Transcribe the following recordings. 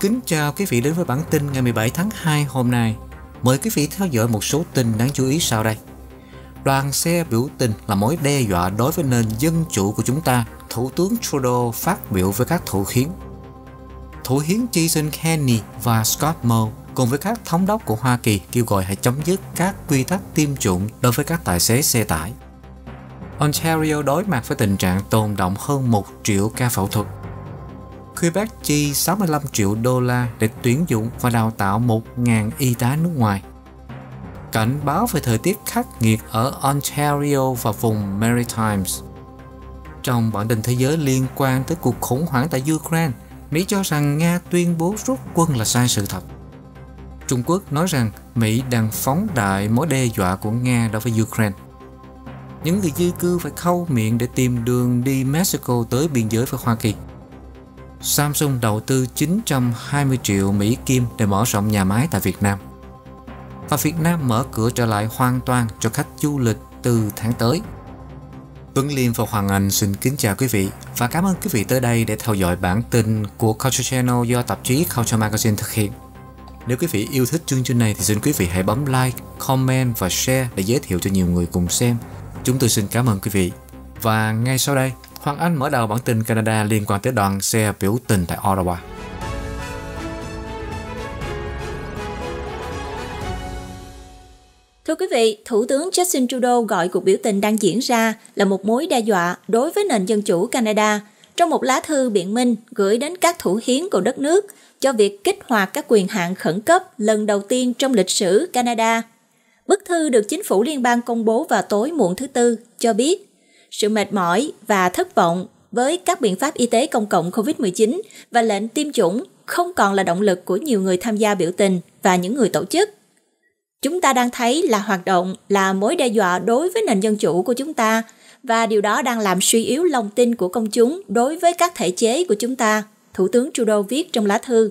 Kính chào quý vị đến với bản tin ngày 17 tháng 2 hôm nay. Mời quý vị theo dõi một số tin đáng chú ý sau đây. Đoàn xe biểu tình là mối đe dọa đối với nền dân chủ của chúng ta, Thủ tướng Trudeau phát biểu với các thủ hiến. Thủ hiến Jason Kenney và Scott Moe cùng với các thống đốc của Hoa Kỳ kêu gọi hãy chấm dứt các quy tắc tiêm chủng đối với các tài xế xe tải. Ontario đối mặt với tình trạng tồn động hơn 1 triệu ca phẫu thuật Quebec chi 65 triệu đô la để tuyển dụng và đào tạo 1.000 y tá nước ngoài. Cảnh báo về thời tiết khắc nghiệt ở Ontario và vùng Maritimes. Trong bản tin thế giới liên quan tới cuộc khủng hoảng tại Ukraine, Mỹ cho rằng Nga tuyên bố rút quân là sai sự thật. Trung Quốc nói rằng Mỹ đang phóng đại mối đe dọa của Nga đối với Ukraine. Những người di cư phải khâu miệng để tìm đường đi Mexico tới biên giới với Hoa Kỳ. Samsung đầu tư 920 triệu Mỹ Kim để mở rộng nhà máy tại Việt Nam. Và Việt Nam mở cửa trở lại hoàn toàn cho khách du lịch từ tháng tới. Tuấn Liêm và Hoàng Anh xin kính chào quý vị và cảm ơn quý vị tới đây để theo dõi bản tin của Culture Channel do tạp chí Culture Magazine thực hiện. Nếu quý vị yêu thích chương trình này thì xin quý vị hãy bấm like, comment và share để giới thiệu cho nhiều người cùng xem. Chúng tôi xin cảm ơn quý vị. Và ngay sau đây, Hoàng Anh mở đầu bản tin Canada liên quan tới đoàn xe biểu tình tại Ottawa. Thưa quý vị, Thủ tướng Justin Trudeau gọi cuộc biểu tình đang diễn ra là một mối đe dọa đối với nền dân chủ Canada trong một lá thư biện minh gửi đến các thủ hiến của đất nước cho việc kích hoạt các quyền hạn khẩn cấp lần đầu tiên trong lịch sử Canada. Bức thư được chính phủ liên bang công bố vào tối muộn thứ Tư cho biết sự mệt mỏi và thất vọng với các biện pháp y tế công cộng COVID-19 và lệnh tiêm chủng không còn là động lực của nhiều người tham gia biểu tình và những người tổ chức. Chúng ta đang thấy là hoạt động là mối đe dọa đối với nền dân chủ của chúng ta và điều đó đang làm suy yếu lòng tin của công chúng đối với các thể chế của chúng ta, Thủ tướng Trudeau viết trong lá thư.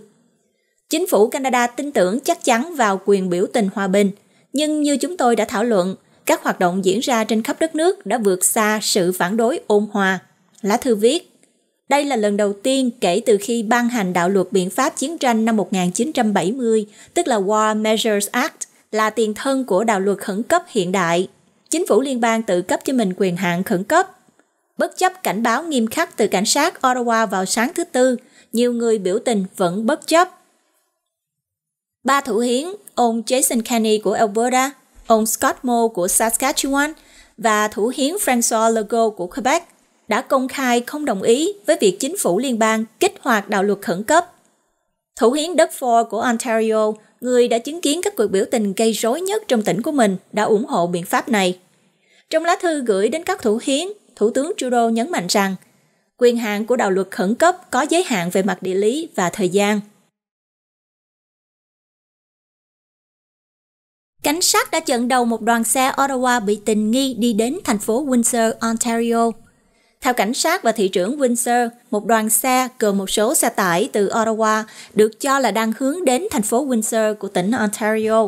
Chính phủ Canada tin tưởng chắc chắn vào quyền biểu tình hòa bình, nhưng như chúng tôi đã thảo luận, các hoạt động diễn ra trên khắp đất nước đã vượt xa sự phản đối ôn hòa. Lá thư viết, đây là lần đầu tiên kể từ khi ban hành đạo luật biện pháp chiến tranh năm 1970, tức là War Measures Act, là tiền thân của đạo luật khẩn cấp hiện đại. Chính phủ liên bang tự cấp cho mình quyền hạn khẩn cấp. Bất chấp cảnh báo nghiêm khắc từ cảnh sát Ottawa vào sáng thứ Tư, nhiều người biểu tình vẫn bất chấp. Ba thủ hiến, ông Jason Kenney của Alberta ông Scott Moore của Saskatchewan và thủ hiến François Legault của Quebec đã công khai không đồng ý với việc chính phủ liên bang kích hoạt đạo luật khẩn cấp. Thủ hiến Doug Ford của Ontario, người đã chứng kiến các cuộc biểu tình gây rối nhất trong tỉnh của mình, đã ủng hộ biện pháp này. Trong lá thư gửi đến các thủ hiến, Thủ tướng Trudeau nhấn mạnh rằng quyền hạn của đạo luật khẩn cấp có giới hạn về mặt địa lý và thời gian – cảnh sát đã chặn đầu một đoàn xe Ottawa bị tình nghi đi đến thành phố Windsor, Ontario. Theo cảnh sát và thị trưởng Windsor, một đoàn xe gồm một số xe tải từ Ottawa được cho là đang hướng đến thành phố Windsor của tỉnh Ontario.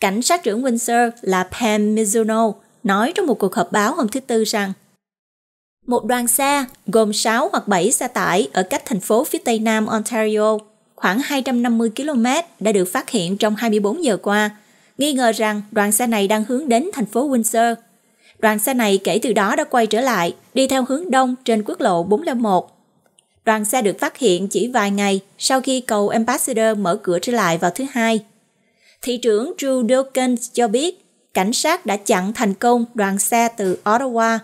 Cảnh sát trưởng Windsor là Pam Mizuno nói trong một cuộc họp báo hôm thứ Tư rằng một đoàn xe gồm 6 hoặc 7 xe tải ở cách thành phố phía tây nam Ontario, khoảng 250 km đã được phát hiện trong 24 giờ qua – nghi ngờ rằng đoàn xe này đang hướng đến thành phố Windsor. Đoàn xe này kể từ đó đã quay trở lại, đi theo hướng đông trên quốc lộ 401. Đoàn xe được phát hiện chỉ vài ngày sau khi cầu Ambassador mở cửa trở lại vào thứ Hai. Thị trưởng Drew Dawkins cho biết cảnh sát đã chặn thành công đoàn xe từ Ottawa.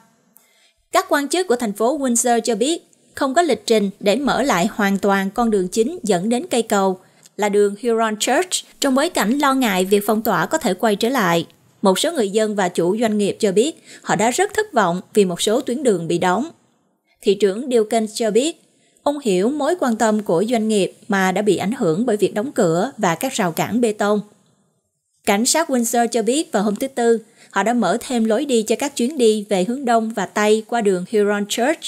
Các quan chức của thành phố Windsor cho biết không có lịch trình để mở lại hoàn toàn con đường chính dẫn đến cây cầu là đường Huron Church trong bối cảnh lo ngại việc phong tỏa có thể quay trở lại. Một số người dân và chủ doanh nghiệp cho biết họ đã rất thất vọng vì một số tuyến đường bị đóng. Thị trưởng Dilkins cho biết, ông hiểu mối quan tâm của doanh nghiệp mà đã bị ảnh hưởng bởi việc đóng cửa và các rào cản bê tông. Cảnh sát Windsor cho biết vào hôm thứ Tư, họ đã mở thêm lối đi cho các chuyến đi về hướng Đông và Tây qua đường Huron Church,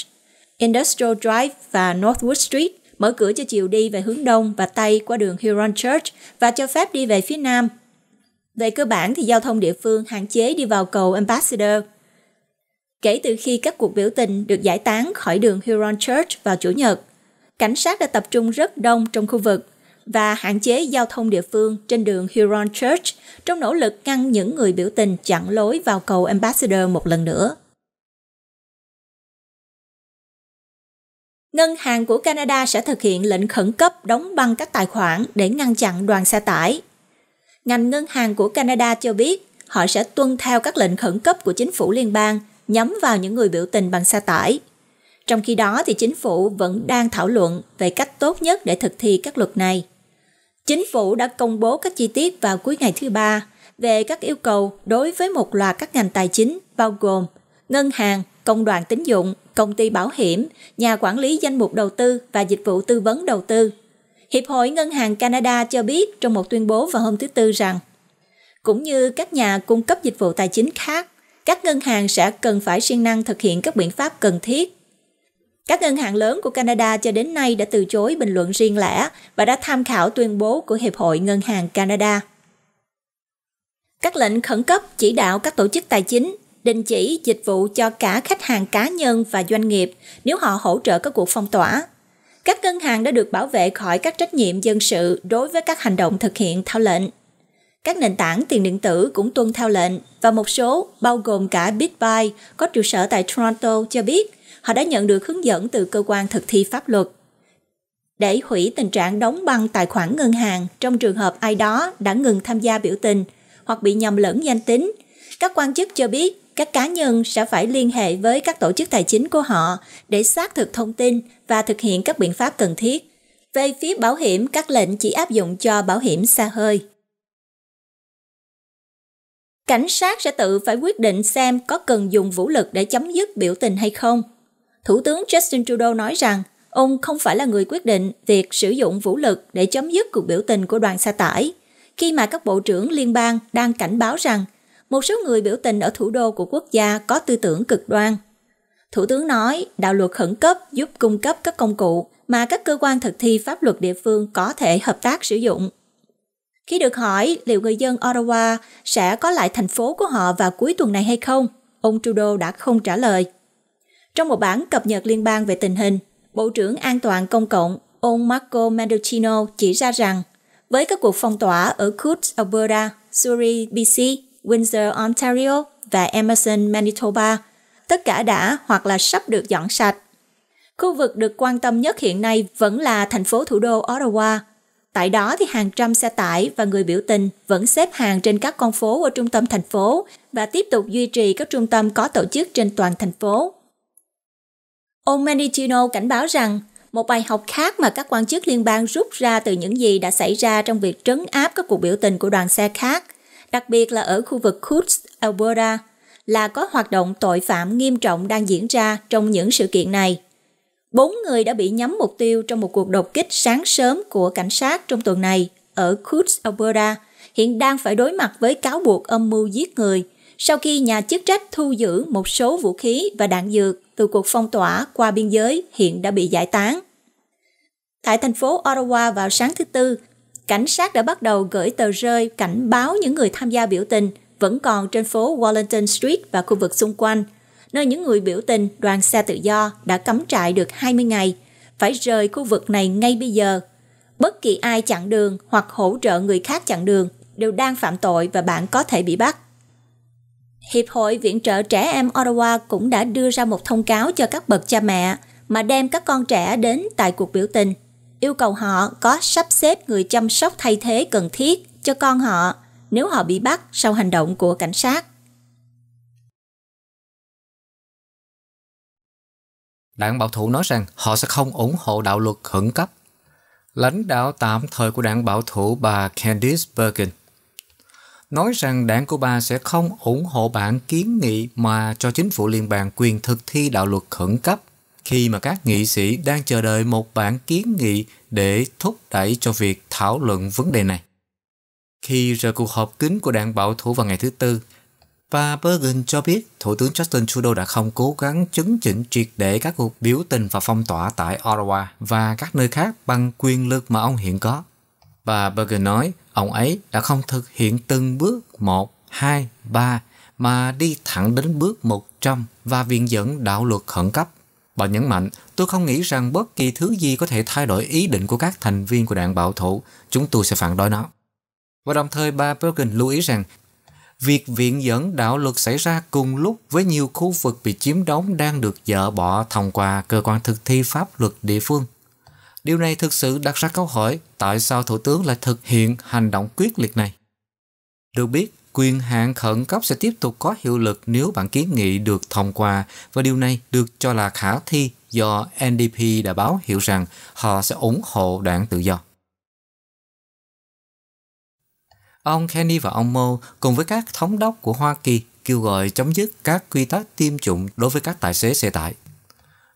Industrial Drive và Northwood Street – mở cửa cho chiều đi về hướng đông và tây qua đường Huron Church và cho phép đi về phía nam. Về cơ bản thì giao thông địa phương hạn chế đi vào cầu Ambassador. Kể từ khi các cuộc biểu tình được giải tán khỏi đường Huron Church vào Chủ nhật, cảnh sát đã tập trung rất đông trong khu vực và hạn chế giao thông địa phương trên đường Huron Church trong nỗ lực ngăn những người biểu tình chặn lối vào cầu Ambassador một lần nữa. Ngân hàng của Canada sẽ thực hiện lệnh khẩn cấp đóng băng các tài khoản để ngăn chặn đoàn xe tải. Ngành ngân hàng của Canada cho biết họ sẽ tuân theo các lệnh khẩn cấp của chính phủ liên bang nhắm vào những người biểu tình bằng xe tải. Trong khi đó thì chính phủ vẫn đang thảo luận về cách tốt nhất để thực thi các luật này. Chính phủ đã công bố các chi tiết vào cuối ngày thứ ba về các yêu cầu đối với một loạt các ngành tài chính bao gồm ngân hàng, công đoàn tín dụng, công ty bảo hiểm, nhà quản lý danh mục đầu tư và dịch vụ tư vấn đầu tư. Hiệp hội Ngân hàng Canada cho biết trong một tuyên bố vào hôm thứ Tư rằng, cũng như các nhà cung cấp dịch vụ tài chính khác, các ngân hàng sẽ cần phải siêng năng thực hiện các biện pháp cần thiết các ngân hàng lớn của Canada cho đến nay đã từ chối bình luận riêng lẻ và đã tham khảo tuyên bố của Hiệp hội Ngân hàng Canada. Các lệnh khẩn cấp chỉ đạo các tổ chức tài chính đình chỉ dịch vụ cho cả khách hàng cá nhân và doanh nghiệp nếu họ hỗ trợ các cuộc phong tỏa. Các ngân hàng đã được bảo vệ khỏi các trách nhiệm dân sự đối với các hành động thực hiện theo lệnh. Các nền tảng tiền điện tử cũng tuân theo lệnh và một số, bao gồm cả BitBuy có trụ sở tại Toronto cho biết họ đã nhận được hướng dẫn từ cơ quan thực thi pháp luật để hủy tình trạng đóng băng tài khoản ngân hàng trong trường hợp ai đó đã ngừng tham gia biểu tình hoặc bị nhầm lẫn danh tính. Các quan chức cho biết các cá nhân sẽ phải liên hệ với các tổ chức tài chính của họ để xác thực thông tin và thực hiện các biện pháp cần thiết. Về phía bảo hiểm, các lệnh chỉ áp dụng cho bảo hiểm xa hơi. Cảnh sát sẽ tự phải quyết định xem có cần dùng vũ lực để chấm dứt biểu tình hay không. Thủ tướng Justin Trudeau nói rằng ông không phải là người quyết định việc sử dụng vũ lực để chấm dứt cuộc biểu tình của đoàn xe tải, khi mà các bộ trưởng liên bang đang cảnh báo rằng một số người biểu tình ở thủ đô của quốc gia có tư tưởng cực đoan. Thủ tướng nói, đạo luật khẩn cấp giúp cung cấp các công cụ mà các cơ quan thực thi pháp luật địa phương có thể hợp tác sử dụng. Khi được hỏi liệu người dân Ottawa sẽ có lại thành phố của họ vào cuối tuần này hay không, ông Trudeau đã không trả lời. Trong một bản cập nhật liên bang về tình hình, Bộ trưởng An toàn Công cộng ông Marco Mendocino chỉ ra rằng với các cuộc phong tỏa ở Cook, Alberta, Surrey, BC Windsor, Ontario và Emerson, Manitoba, tất cả đã hoặc là sắp được dọn sạch. Khu vực được quan tâm nhất hiện nay vẫn là thành phố thủ đô Ottawa. Tại đó thì hàng trăm xe tải và người biểu tình vẫn xếp hàng trên các con phố ở trung tâm thành phố và tiếp tục duy trì các trung tâm có tổ chức trên toàn thành phố. Ông Manitino cảnh báo rằng một bài học khác mà các quan chức liên bang rút ra từ những gì đã xảy ra trong việc trấn áp các cuộc biểu tình của đoàn xe khác đặc biệt là ở khu vực Coots, Alberta, là có hoạt động tội phạm nghiêm trọng đang diễn ra trong những sự kiện này. Bốn người đã bị nhắm mục tiêu trong một cuộc đột kích sáng sớm của cảnh sát trong tuần này ở Coots, Alberta, hiện đang phải đối mặt với cáo buộc âm mưu giết người sau khi nhà chức trách thu giữ một số vũ khí và đạn dược từ cuộc phong tỏa qua biên giới hiện đã bị giải tán. Tại thành phố Ottawa vào sáng thứ Tư, cảnh sát đã bắt đầu gửi tờ rơi cảnh báo những người tham gia biểu tình vẫn còn trên phố Wellington Street và khu vực xung quanh, nơi những người biểu tình đoàn xe tự do đã cắm trại được 20 ngày, phải rời khu vực này ngay bây giờ. Bất kỳ ai chặn đường hoặc hỗ trợ người khác chặn đường đều đang phạm tội và bạn có thể bị bắt. Hiệp hội Viện trợ Trẻ Em Ottawa cũng đã đưa ra một thông cáo cho các bậc cha mẹ mà đem các con trẻ đến tại cuộc biểu tình yêu cầu họ có sắp xếp người chăm sóc thay thế cần thiết cho con họ nếu họ bị bắt sau hành động của cảnh sát. Đảng Bảo thủ nói rằng họ sẽ không ủng hộ đạo luật khẩn cấp. Lãnh đạo tạm thời của đảng Bảo thủ bà Candice Bergen nói rằng đảng của bà sẽ không ủng hộ bản kiến nghị mà cho chính phủ liên bang quyền thực thi đạo luật khẩn cấp khi mà các nghị sĩ đang chờ đợi một bản kiến nghị để thúc đẩy cho việc thảo luận vấn đề này. Khi rời cuộc họp kín của đảng bảo thủ vào ngày thứ Tư, và Bergen cho biết Thủ tướng Justin Trudeau đã không cố gắng chứng chỉnh triệt để các cuộc biểu tình và phong tỏa tại Ottawa và các nơi khác bằng quyền lực mà ông hiện có. Bà Bergen nói ông ấy đã không thực hiện từng bước 1, 2, 3 mà đi thẳng đến bước 100 và viện dẫn đạo luật khẩn cấp. Bà nhấn mạnh, tôi không nghĩ rằng bất kỳ thứ gì có thể thay đổi ý định của các thành viên của đảng bảo thủ. Chúng tôi sẽ phản đối nó. Và đồng thời bà Bergen lưu ý rằng, việc viện dẫn đạo luật xảy ra cùng lúc với nhiều khu vực bị chiếm đóng đang được dỡ bỏ thông qua cơ quan thực thi pháp luật địa phương. Điều này thực sự đặt ra câu hỏi tại sao Thủ tướng lại thực hiện hành động quyết liệt này. Được biết, quyền hạn khẩn cấp sẽ tiếp tục có hiệu lực nếu bản kiến nghị được thông qua và điều này được cho là khả thi do NDP đã báo hiệu rằng họ sẽ ủng hộ đảng tự do. Ông Kenny và ông Mo cùng với các thống đốc của Hoa Kỳ kêu gọi chấm dứt các quy tắc tiêm chủng đối với các tài xế xe tải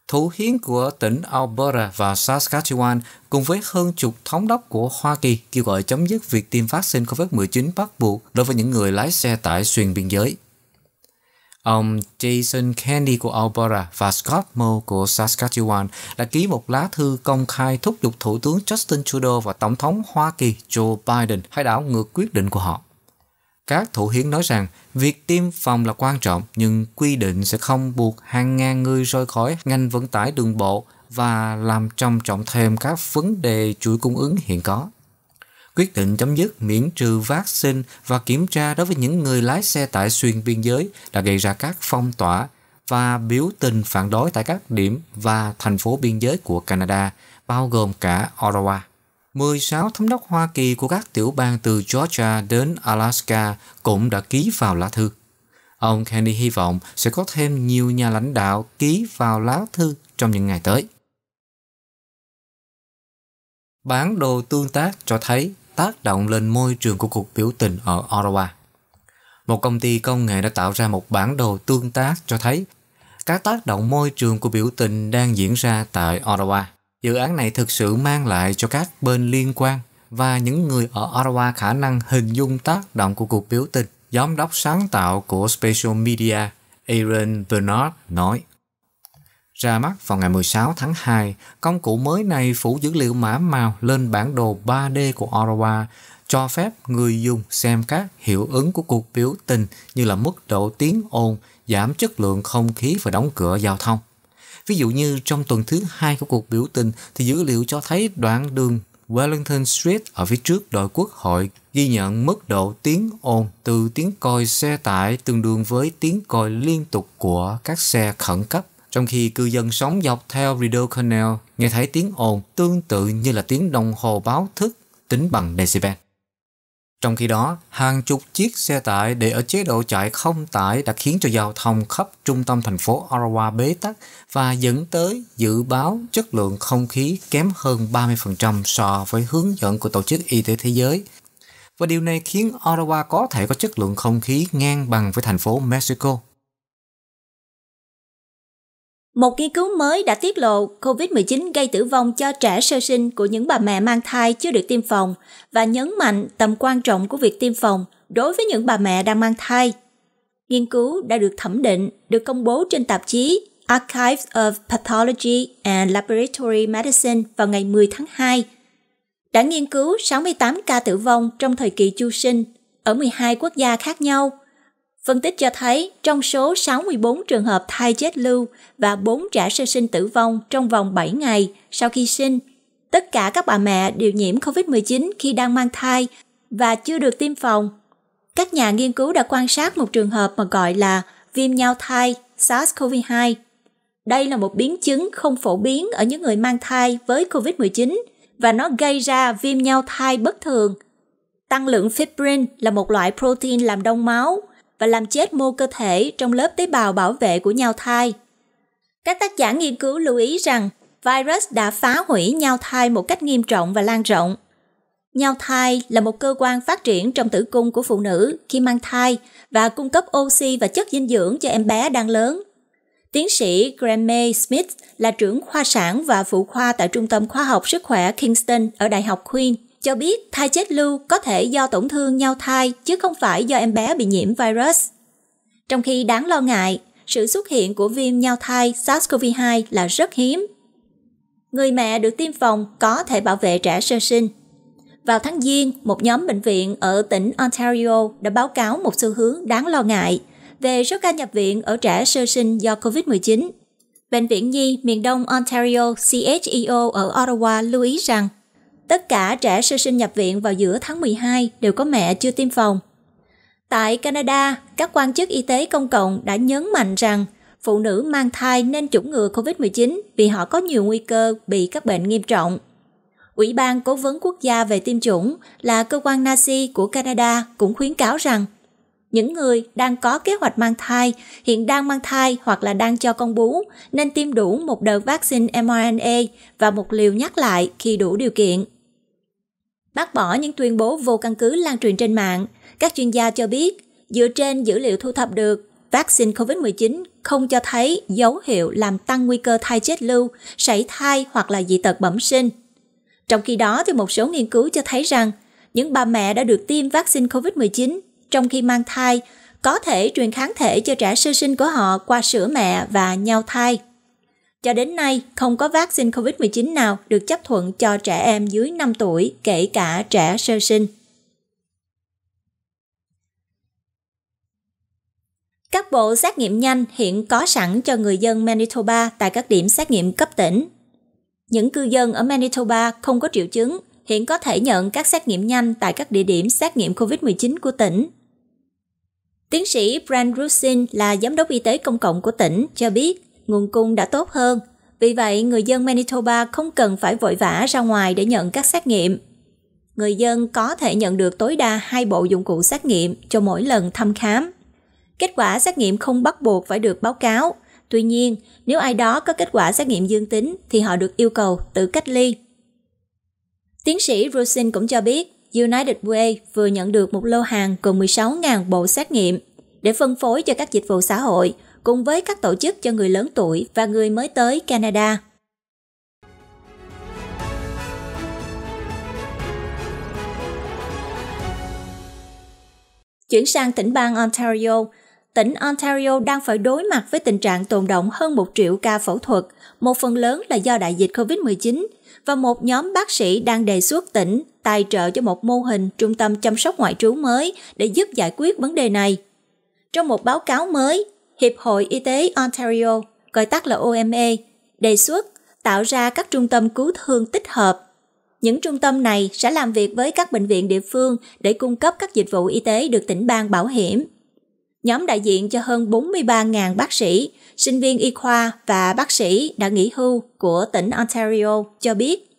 thủ hiến của tỉnh Alberta và Saskatchewan cùng với hơn chục thống đốc của Hoa Kỳ kêu gọi chấm dứt việc tiêm vaccine COVID-19 bắt buộc đối với những người lái xe tải xuyên biên giới. Ông Jason Kenney của Alberta và Scott Moe của Saskatchewan đã ký một lá thư công khai thúc giục Thủ tướng Justin Trudeau và Tổng thống Hoa Kỳ Joe Biden hãy đảo ngược quyết định của họ. Các thủ hiến nói rằng việc tiêm phòng là quan trọng nhưng quy định sẽ không buộc hàng ngàn người rời khỏi ngành vận tải đường bộ và làm trầm trọng thêm các vấn đề chuỗi cung ứng hiện có. Quyết định chấm dứt miễn trừ vaccine và kiểm tra đối với những người lái xe tải xuyên biên giới đã gây ra các phong tỏa và biểu tình phản đối tại các điểm và thành phố biên giới của Canada, bao gồm cả Ottawa. 16 thống đốc Hoa Kỳ của các tiểu bang từ Georgia đến Alaska cũng đã ký vào lá thư. Ông Kennedy hy vọng sẽ có thêm nhiều nhà lãnh đạo ký vào lá thư trong những ngày tới. Bản đồ tương tác cho thấy tác động lên môi trường của cuộc biểu tình ở Ottawa. Một công ty công nghệ đã tạo ra một bản đồ tương tác cho thấy các tác động môi trường của biểu tình đang diễn ra tại Ottawa. Dự án này thực sự mang lại cho các bên liên quan và những người ở Ottawa khả năng hình dung tác động của cuộc biểu tình. Giám đốc sáng tạo của Special Media Aaron Bernard nói ra mắt vào ngày 16 tháng 2, công cụ mới này phủ dữ liệu mã màu lên bản đồ 3D của Ottawa, cho phép người dùng xem các hiệu ứng của cuộc biểu tình như là mức độ tiếng ồn, giảm chất lượng không khí và đóng cửa giao thông. Ví dụ như trong tuần thứ hai của cuộc biểu tình thì dữ liệu cho thấy đoạn đường Wellington Street ở phía trước đội quốc hội ghi nhận mức độ tiếng ồn từ tiếng còi xe tải tương đương với tiếng còi liên tục của các xe khẩn cấp. Trong khi cư dân sống dọc theo Rideau Canal nghe thấy tiếng ồn tương tự như là tiếng đồng hồ báo thức tính bằng decibel. Trong khi đó, hàng chục chiếc xe tải để ở chế độ chạy không tải đã khiến cho giao thông khắp trung tâm thành phố Arawa bế tắc và dẫn tới dự báo chất lượng không khí kém hơn 30% so với hướng dẫn của Tổ chức Y tế Thế giới. Và điều này khiến Arawa có thể có chất lượng không khí ngang bằng với thành phố Mexico. Một nghiên cứu mới đã tiết lộ COVID-19 gây tử vong cho trẻ sơ sinh của những bà mẹ mang thai chưa được tiêm phòng và nhấn mạnh tầm quan trọng của việc tiêm phòng đối với những bà mẹ đang mang thai. Nghiên cứu đã được thẩm định, được công bố trên tạp chí Archives of Pathology and Laboratory Medicine vào ngày 10 tháng 2. Đã nghiên cứu 68 ca tử vong trong thời kỳ chu sinh ở 12 quốc gia khác nhau – Phân tích cho thấy, trong số 64 trường hợp thai chết lưu và 4 trẻ sơ sinh tử vong trong vòng 7 ngày sau khi sinh, tất cả các bà mẹ đều nhiễm COVID-19 khi đang mang thai và chưa được tiêm phòng. Các nhà nghiên cứu đã quan sát một trường hợp mà gọi là viêm nhau thai SARS-CoV-2. Đây là một biến chứng không phổ biến ở những người mang thai với COVID-19 và nó gây ra viêm nhau thai bất thường. Tăng lượng fibrin là một loại protein làm đông máu và làm chết mô cơ thể trong lớp tế bào bảo vệ của nhau thai. Các tác giả nghiên cứu lưu ý rằng virus đã phá hủy nhau thai một cách nghiêm trọng và lan rộng. Nhau thai là một cơ quan phát triển trong tử cung của phụ nữ khi mang thai và cung cấp oxy và chất dinh dưỡng cho em bé đang lớn. Tiến sĩ Graham may Smith là trưởng khoa sản và phụ khoa tại Trung tâm Khoa học Sức khỏe Kingston ở Đại học Queen – cho biết thai chết lưu có thể do tổn thương nhau thai chứ không phải do em bé bị nhiễm virus. Trong khi đáng lo ngại, sự xuất hiện của viêm nhau thai SARS-CoV-2 là rất hiếm. Người mẹ được tiêm phòng có thể bảo vệ trẻ sơ sinh. Vào tháng Giêng, một nhóm bệnh viện ở tỉnh Ontario đã báo cáo một xu hướng đáng lo ngại về số ca nhập viện ở trẻ sơ sinh do COVID-19. Bệnh viện Nhi miền đông Ontario CHEO ở Ottawa lưu ý rằng Tất cả trẻ sơ sinh nhập viện vào giữa tháng 12 đều có mẹ chưa tiêm phòng. Tại Canada, các quan chức y tế công cộng đã nhấn mạnh rằng phụ nữ mang thai nên chủng ngừa COVID-19 vì họ có nhiều nguy cơ bị các bệnh nghiêm trọng. Ủy ban Cố vấn Quốc gia về tiêm chủng là cơ quan Nazi của Canada cũng khuyến cáo rằng những người đang có kế hoạch mang thai, hiện đang mang thai hoặc là đang cho con bú nên tiêm đủ một đợt vaccine mRNA và một liều nhắc lại khi đủ điều kiện bác bỏ những tuyên bố vô căn cứ lan truyền trên mạng. Các chuyên gia cho biết, dựa trên dữ liệu thu thập được, vaccine COVID-19 không cho thấy dấu hiệu làm tăng nguy cơ thai chết lưu, sảy thai hoặc là dị tật bẩm sinh. Trong khi đó, thì một số nghiên cứu cho thấy rằng những bà mẹ đã được tiêm vaccine COVID-19 trong khi mang thai có thể truyền kháng thể cho trẻ sơ sinh của họ qua sữa mẹ và nhau thai. Cho đến nay, không có vaccine COVID-19 nào được chấp thuận cho trẻ em dưới 5 tuổi, kể cả trẻ sơ sinh. Các bộ xét nghiệm nhanh hiện có sẵn cho người dân Manitoba tại các điểm xét nghiệm cấp tỉnh. Những cư dân ở Manitoba không có triệu chứng hiện có thể nhận các xét nghiệm nhanh tại các địa điểm xét nghiệm COVID-19 của tỉnh. Tiến sĩ Brand Rusin là giám đốc y tế công cộng của tỉnh cho biết nguồn cung đã tốt hơn. Vì vậy, người dân Manitoba không cần phải vội vã ra ngoài để nhận các xét nghiệm. Người dân có thể nhận được tối đa hai bộ dụng cụ xét nghiệm cho mỗi lần thăm khám. Kết quả xét nghiệm không bắt buộc phải được báo cáo. Tuy nhiên, nếu ai đó có kết quả xét nghiệm dương tính thì họ được yêu cầu tự cách ly. Tiến sĩ Rosin cũng cho biết, United Way vừa nhận được một lô hàng gồm 16.000 bộ xét nghiệm để phân phối cho các dịch vụ xã hội – cùng với các tổ chức cho người lớn tuổi và người mới tới Canada. Chuyển sang tỉnh bang Ontario, tỉnh Ontario đang phải đối mặt với tình trạng tồn động hơn 1 triệu ca phẫu thuật, một phần lớn là do đại dịch COVID-19, và một nhóm bác sĩ đang đề xuất tỉnh tài trợ cho một mô hình trung tâm chăm sóc ngoại trú mới để giúp giải quyết vấn đề này. Trong một báo cáo mới, Hiệp hội Y tế Ontario, gọi tắt là OMA, đề xuất tạo ra các trung tâm cứu thương tích hợp. Những trung tâm này sẽ làm việc với các bệnh viện địa phương để cung cấp các dịch vụ y tế được tỉnh bang bảo hiểm. Nhóm đại diện cho hơn 43.000 bác sĩ, sinh viên y khoa và bác sĩ đã nghỉ hưu của tỉnh Ontario cho biết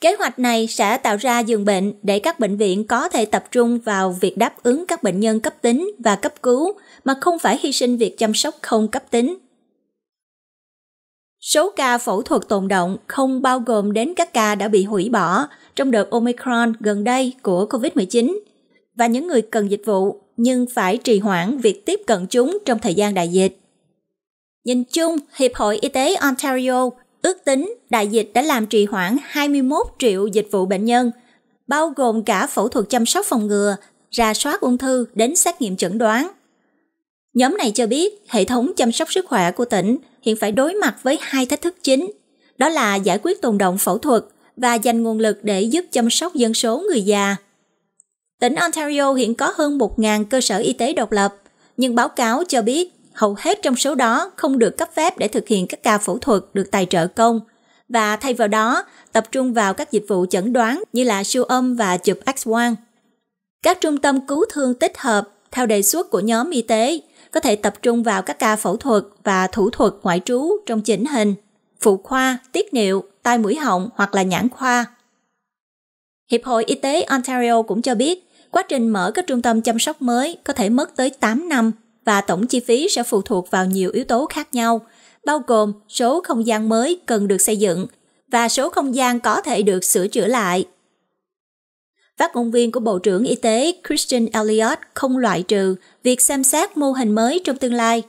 Kế hoạch này sẽ tạo ra giường bệnh để các bệnh viện có thể tập trung vào việc đáp ứng các bệnh nhân cấp tính và cấp cứu mà không phải hy sinh việc chăm sóc không cấp tính. Số ca phẫu thuật tồn động không bao gồm đến các ca đã bị hủy bỏ trong đợt Omicron gần đây của COVID-19 và những người cần dịch vụ nhưng phải trì hoãn việc tiếp cận chúng trong thời gian đại dịch. Nhìn chung, Hiệp hội Y tế Ontario Ước tính đại dịch đã làm trì hoãn 21 triệu dịch vụ bệnh nhân, bao gồm cả phẫu thuật chăm sóc phòng ngừa, ra soát ung thư đến xét nghiệm chẩn đoán. Nhóm này cho biết hệ thống chăm sóc sức khỏe của tỉnh hiện phải đối mặt với hai thách thức chính, đó là giải quyết tồn động phẫu thuật và dành nguồn lực để giúp chăm sóc dân số người già. Tỉnh Ontario hiện có hơn 1.000 cơ sở y tế độc lập, nhưng báo cáo cho biết hầu hết trong số đó không được cấp phép để thực hiện các ca phẫu thuật được tài trợ công và thay vào đó tập trung vào các dịch vụ chẩn đoán như là siêu âm và chụp X-quang. Các trung tâm cứu thương tích hợp theo đề xuất của nhóm y tế có thể tập trung vào các ca phẫu thuật và thủ thuật ngoại trú trong chỉnh hình, phụ khoa, tiết niệu, tai mũi họng hoặc là nhãn khoa. Hiệp hội Y tế Ontario cũng cho biết, quá trình mở các trung tâm chăm sóc mới có thể mất tới 8 năm và tổng chi phí sẽ phụ thuộc vào nhiều yếu tố khác nhau, bao gồm số không gian mới cần được xây dựng và số không gian có thể được sửa chữa lại. Phát ngôn viên của Bộ trưởng Y tế Christian Elliott không loại trừ việc xem xét mô hình mới trong tương lai,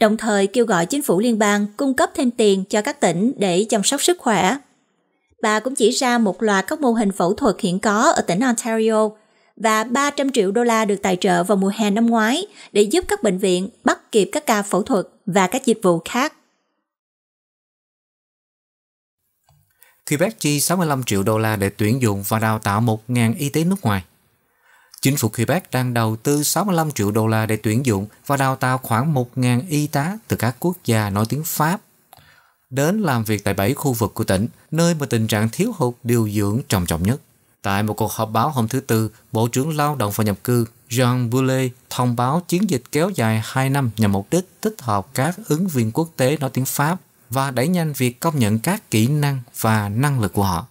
đồng thời kêu gọi chính phủ liên bang cung cấp thêm tiền cho các tỉnh để chăm sóc sức khỏe. Bà cũng chỉ ra một loạt các mô hình phẫu thuật hiện có ở tỉnh Ontario – và 300 triệu đô la được tài trợ vào mùa hè năm ngoái để giúp các bệnh viện bắt kịp các ca phẫu thuật và các dịch vụ khác. Quebec chi 65 triệu đô la để tuyển dụng và đào tạo 1.000 y tế nước ngoài. Chính phủ Quebec đang đầu tư 65 triệu đô la để tuyển dụng và đào tạo khoảng 1.000 y tá từ các quốc gia nói tiếng Pháp đến làm việc tại bảy khu vực của tỉnh, nơi mà tình trạng thiếu hụt điều dưỡng trầm trọng nhất. Tại một cuộc họp báo hôm thứ Tư, Bộ trưởng Lao động và Nhập cư Jean Boulet thông báo chiến dịch kéo dài 2 năm nhằm mục đích tích hợp các ứng viên quốc tế nói tiếng Pháp và đẩy nhanh việc công nhận các kỹ năng và năng lực của họ.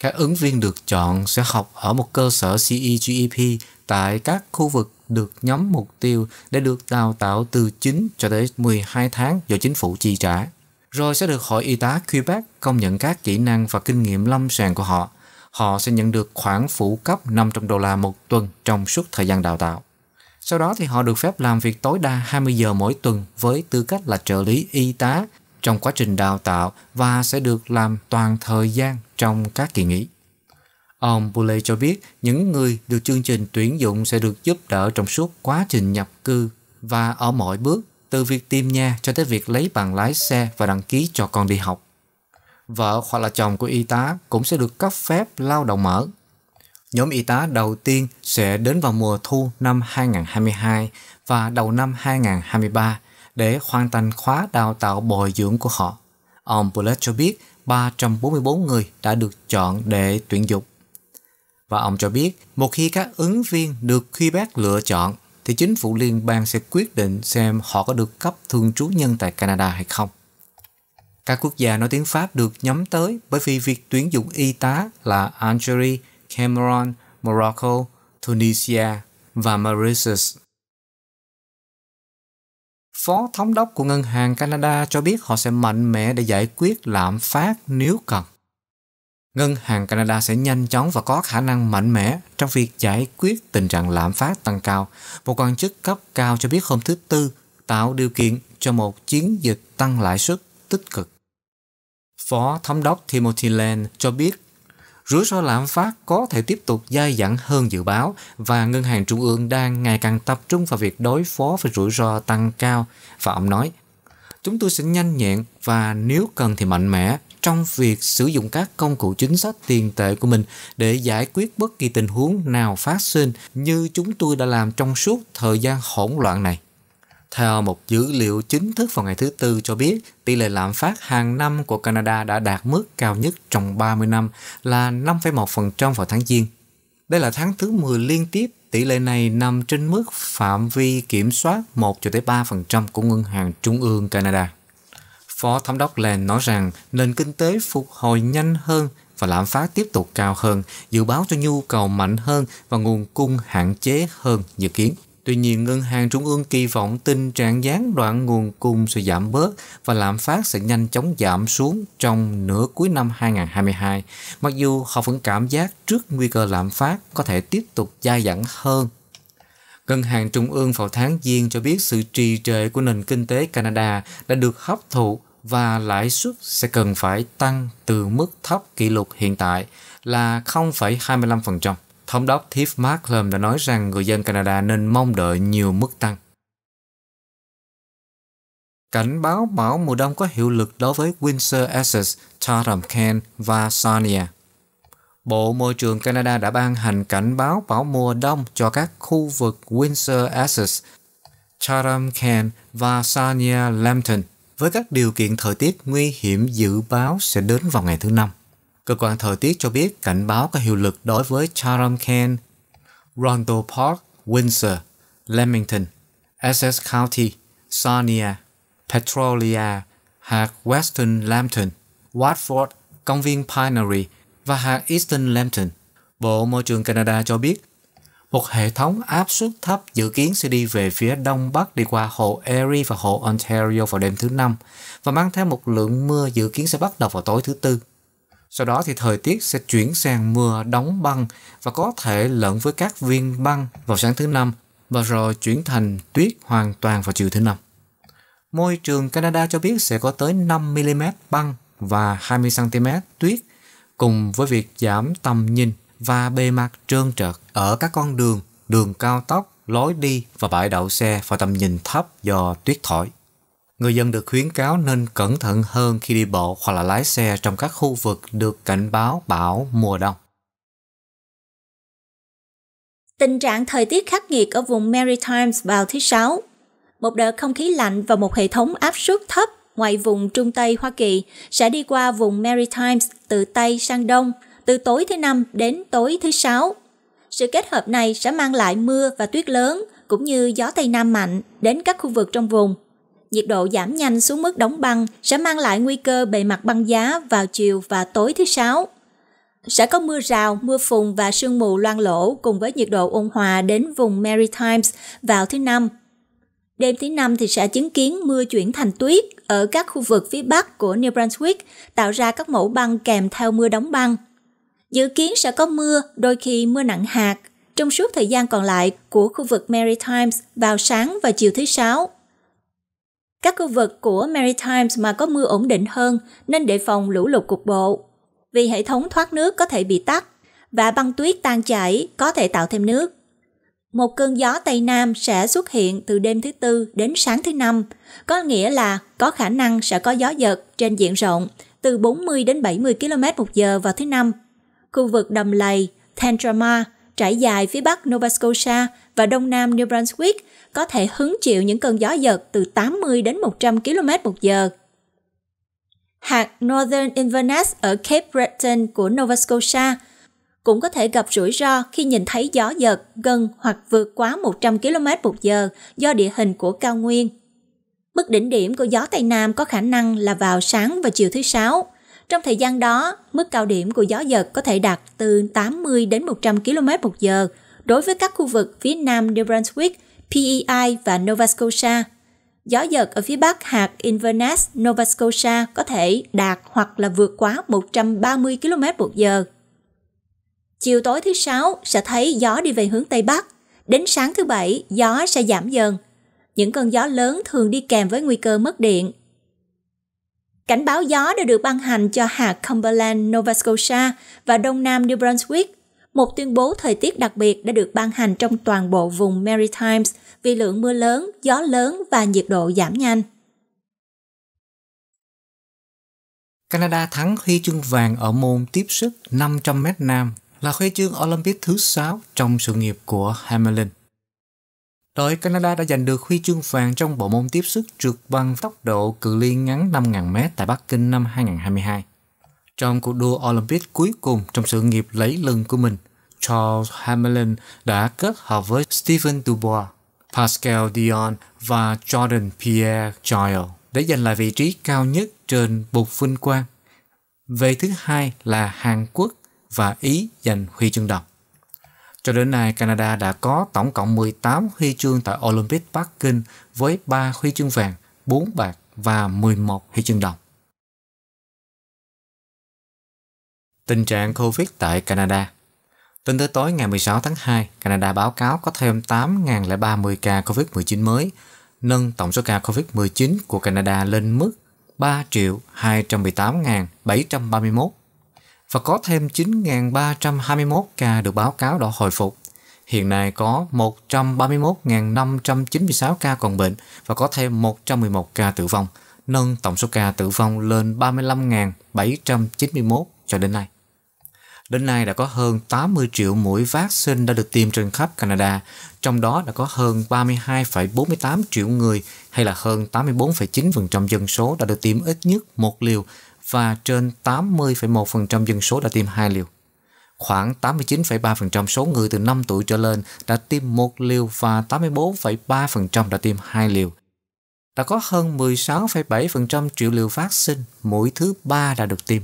Các ứng viên được chọn sẽ học ở một cơ sở CEGEP tại các khu vực được nhóm mục tiêu để được đào tạo từ 9 cho tới 12 tháng do chính phủ chi trả. Rồi sẽ được Hội Y tá Quebec công nhận các kỹ năng và kinh nghiệm lâm sàng của họ họ sẽ nhận được khoản phụ cấp 500 đô la một tuần trong suốt thời gian đào tạo. Sau đó thì họ được phép làm việc tối đa 20 giờ mỗi tuần với tư cách là trợ lý y tá trong quá trình đào tạo và sẽ được làm toàn thời gian trong các kỳ nghỉ. Ông Bule cho biết những người được chương trình tuyển dụng sẽ được giúp đỡ trong suốt quá trình nhập cư và ở mọi bước từ việc tìm nhà cho tới việc lấy bằng lái xe và đăng ký cho con đi học vợ hoặc là chồng của y tá cũng sẽ được cấp phép lao động mở. Nhóm y tá đầu tiên sẽ đến vào mùa thu năm 2022 và đầu năm 2023 để hoàn thành khóa đào tạo bồi dưỡng của họ. Ông Bullet cho biết 344 người đã được chọn để tuyển dụng. Và ông cho biết một khi các ứng viên được Quebec lựa chọn thì chính phủ liên bang sẽ quyết định xem họ có được cấp thường trú nhân tại Canada hay không. Các quốc gia nói tiếng Pháp được nhắm tới bởi vì việc tuyển dụng y tá là Algeria, Cameroon, Morocco, Tunisia và Mauritius. Phó thống đốc của Ngân hàng Canada cho biết họ sẽ mạnh mẽ để giải quyết lạm phát nếu cần. Ngân hàng Canada sẽ nhanh chóng và có khả năng mạnh mẽ trong việc giải quyết tình trạng lạm phát tăng cao. Một quan chức cấp cao cho biết hôm thứ Tư tạo điều kiện cho một chiến dịch tăng lãi suất tích cực. Phó Thống đốc Timothy Land cho biết rủi ro lạm phát có thể tiếp tục dai dẳng hơn dự báo và ngân hàng trung ương đang ngày càng tập trung vào việc đối phó với rủi ro tăng cao và ông nói chúng tôi sẽ nhanh nhẹn và nếu cần thì mạnh mẽ trong việc sử dụng các công cụ chính sách tiền tệ của mình để giải quyết bất kỳ tình huống nào phát sinh như chúng tôi đã làm trong suốt thời gian hỗn loạn này theo một dữ liệu chính thức vào ngày thứ Tư cho biết, tỷ lệ lạm phát hàng năm của Canada đã đạt mức cao nhất trong 30 năm là 5,1% vào tháng Giêng. Đây là tháng thứ 10 liên tiếp tỷ lệ này nằm trên mức phạm vi kiểm soát 1 cho tới 3% của ngân hàng trung ương Canada. Phó Thống đốc Len nói rằng nền kinh tế phục hồi nhanh hơn và lạm phát tiếp tục cao hơn, dự báo cho nhu cầu mạnh hơn và nguồn cung hạn chế hơn dự kiến. Tuy nhiên, Ngân hàng Trung ương kỳ vọng tình trạng gián đoạn nguồn cung sẽ giảm bớt và lạm phát sẽ nhanh chóng giảm xuống trong nửa cuối năm 2022, mặc dù họ vẫn cảm giác trước nguy cơ lạm phát có thể tiếp tục dai dẳng hơn. Ngân hàng Trung ương vào tháng Giêng cho biết sự trì trệ của nền kinh tế Canada đã được hấp thụ và lãi suất sẽ cần phải tăng từ mức thấp kỷ lục hiện tại là 0,25%. Thống đốc Thief Marklam đã nói rằng người dân Canada nên mong đợi nhiều mức tăng. Cảnh báo bão mùa đông có hiệu lực đối với Windsor, Essex, Chatham, Kent và Sarnia. Bộ Môi trường Canada đã ban hành cảnh báo bão mùa đông cho các khu vực Windsor, Essex, Chatham, Kent và Sarnia, Lambton với các điều kiện thời tiết nguy hiểm dự báo sẽ đến vào ngày thứ năm. Cơ quan thời tiết cho biết cảnh báo có hiệu lực đối với Chatham Kent, Rondo Park, Windsor, Leamington, Essex County, Sarnia, Petrolia, hạt Western Lambton, Watford, công viên Pinery và hạt Eastern Lambton. Bộ Môi trường Canada cho biết, một hệ thống áp suất thấp dự kiến sẽ đi về phía đông bắc đi qua hồ Erie và hồ Ontario vào đêm thứ năm và mang theo một lượng mưa dự kiến sẽ bắt đầu vào tối thứ tư. Sau đó thì thời tiết sẽ chuyển sang mưa đóng băng và có thể lẫn với các viên băng vào sáng thứ năm và rồi chuyển thành tuyết hoàn toàn vào chiều thứ năm. Môi trường Canada cho biết sẽ có tới 5mm băng và 20cm tuyết cùng với việc giảm tầm nhìn và bề mặt trơn trợt ở các con đường, đường cao tốc, lối đi và bãi đậu xe và tầm nhìn thấp do tuyết thổi người dân được khuyến cáo nên cẩn thận hơn khi đi bộ hoặc là lái xe trong các khu vực được cảnh báo bão mùa đông. Tình trạng thời tiết khắc nghiệt ở vùng Maritimes vào thứ Sáu. Một đợt không khí lạnh và một hệ thống áp suất thấp ngoài vùng Trung Tây Hoa Kỳ sẽ đi qua vùng Maritimes từ Tây sang Đông từ tối thứ Năm đến tối thứ Sáu. Sự kết hợp này sẽ mang lại mưa và tuyết lớn cũng như gió Tây Nam mạnh đến các khu vực trong vùng – nhiệt độ giảm nhanh xuống mức đóng băng sẽ mang lại nguy cơ bề mặt băng giá vào chiều và tối thứ Sáu. Sẽ có mưa rào, mưa phùn và sương mù loang lỗ cùng với nhiệt độ ôn hòa đến vùng Maritimes vào thứ Năm. Đêm thứ Năm thì sẽ chứng kiến mưa chuyển thành tuyết ở các khu vực phía bắc của New Brunswick, tạo ra các mẫu băng kèm theo mưa đóng băng. Dự kiến sẽ có mưa, đôi khi mưa nặng hạt, trong suốt thời gian còn lại của khu vực Maritimes vào sáng và chiều thứ Sáu. Các khu vực của Maritimes mà có mưa ổn định hơn nên đề phòng lũ lụt cục bộ. Vì hệ thống thoát nước có thể bị tắc và băng tuyết tan chảy có thể tạo thêm nước. Một cơn gió Tây Nam sẽ xuất hiện từ đêm thứ Tư đến sáng thứ Năm, có nghĩa là có khả năng sẽ có gió giật trên diện rộng từ 40 đến 70 km một giờ vào thứ Năm. Khu vực đầm lầy, Tantrama trải dài phía bắc Nova Scotia và đông nam New Brunswick có thể hứng chịu những cơn gió giật từ 80 đến 100 km một giờ. Hạt Northern Inverness ở Cape Breton của Nova Scotia cũng có thể gặp rủi ro khi nhìn thấy gió giật gần hoặc vượt quá 100 km một giờ do địa hình của cao nguyên. Mức đỉnh điểm của gió Tây Nam có khả năng là vào sáng và chiều thứ Sáu, trong thời gian đó, mức cao điểm của gió giật có thể đạt từ 80 đến 100 km một giờ đối với các khu vực phía nam New Brunswick, PEI và Nova Scotia. Gió giật ở phía bắc hạt Inverness, Nova Scotia có thể đạt hoặc là vượt quá 130 km một giờ. Chiều tối thứ Sáu sẽ thấy gió đi về hướng Tây Bắc. Đến sáng thứ Bảy, gió sẽ giảm dần. Những cơn gió lớn thường đi kèm với nguy cơ mất điện, Cảnh báo gió đã được ban hành cho hạt Cumberland, Nova Scotia và Đông Nam New Brunswick. Một tuyên bố thời tiết đặc biệt đã được ban hành trong toàn bộ vùng Maritimes vì lượng mưa lớn, gió lớn và nhiệt độ giảm nhanh. Canada thắng huy chương vàng ở môn tiếp sức 500m nam là huy chương Olympic thứ 6 trong sự nghiệp của Hamlin. Đội Canada đã giành được huy chương vàng trong bộ môn tiếp sức trượt băng tốc độ cự ly ngắn 5.000m tại Bắc Kinh năm 2022. Trong cuộc đua Olympic cuối cùng trong sự nghiệp lấy lưng của mình, Charles Hamelin đã kết hợp với Stephen Dubois, Pascal Dion và Jordan Pierre Giles để giành lại vị trí cao nhất trên bục vinh quang. Về thứ hai là Hàn Quốc và Ý giành huy chương đồng. Cho đến nay, Canada đã có tổng cộng 18 huy chương tại Olympic Bắc Kinh với 3 huy chương vàng, 4 bạc và 11 huy chương đồng. Tình trạng COVID tại Canada Tính tới tối ngày 16 tháng 2, Canada báo cáo có thêm 8.030 ca COVID-19 mới, nâng tổng số ca COVID-19 của Canada lên mức 3 218.731 và có thêm 9.321 ca được báo cáo đã hồi phục. Hiện nay có 131.596 ca còn bệnh và có thêm 111 ca tử vong, nâng tổng số ca tử vong lên 35.791 cho đến nay. Đến nay đã có hơn 80 triệu mũi vaccine đã được tiêm trên khắp Canada, trong đó đã có hơn 32,48 triệu người hay là hơn 84,9% dân số đã được tiêm ít nhất một liều và trên 80,1% dân số đã tiêm hai liều. Khoảng 89,3% số người từ 5 tuổi trở lên đã tiêm một liều và 84,3% đã tiêm hai liều. Đã có hơn 16,7% triệu liều vaccine mũi thứ ba đã được tiêm.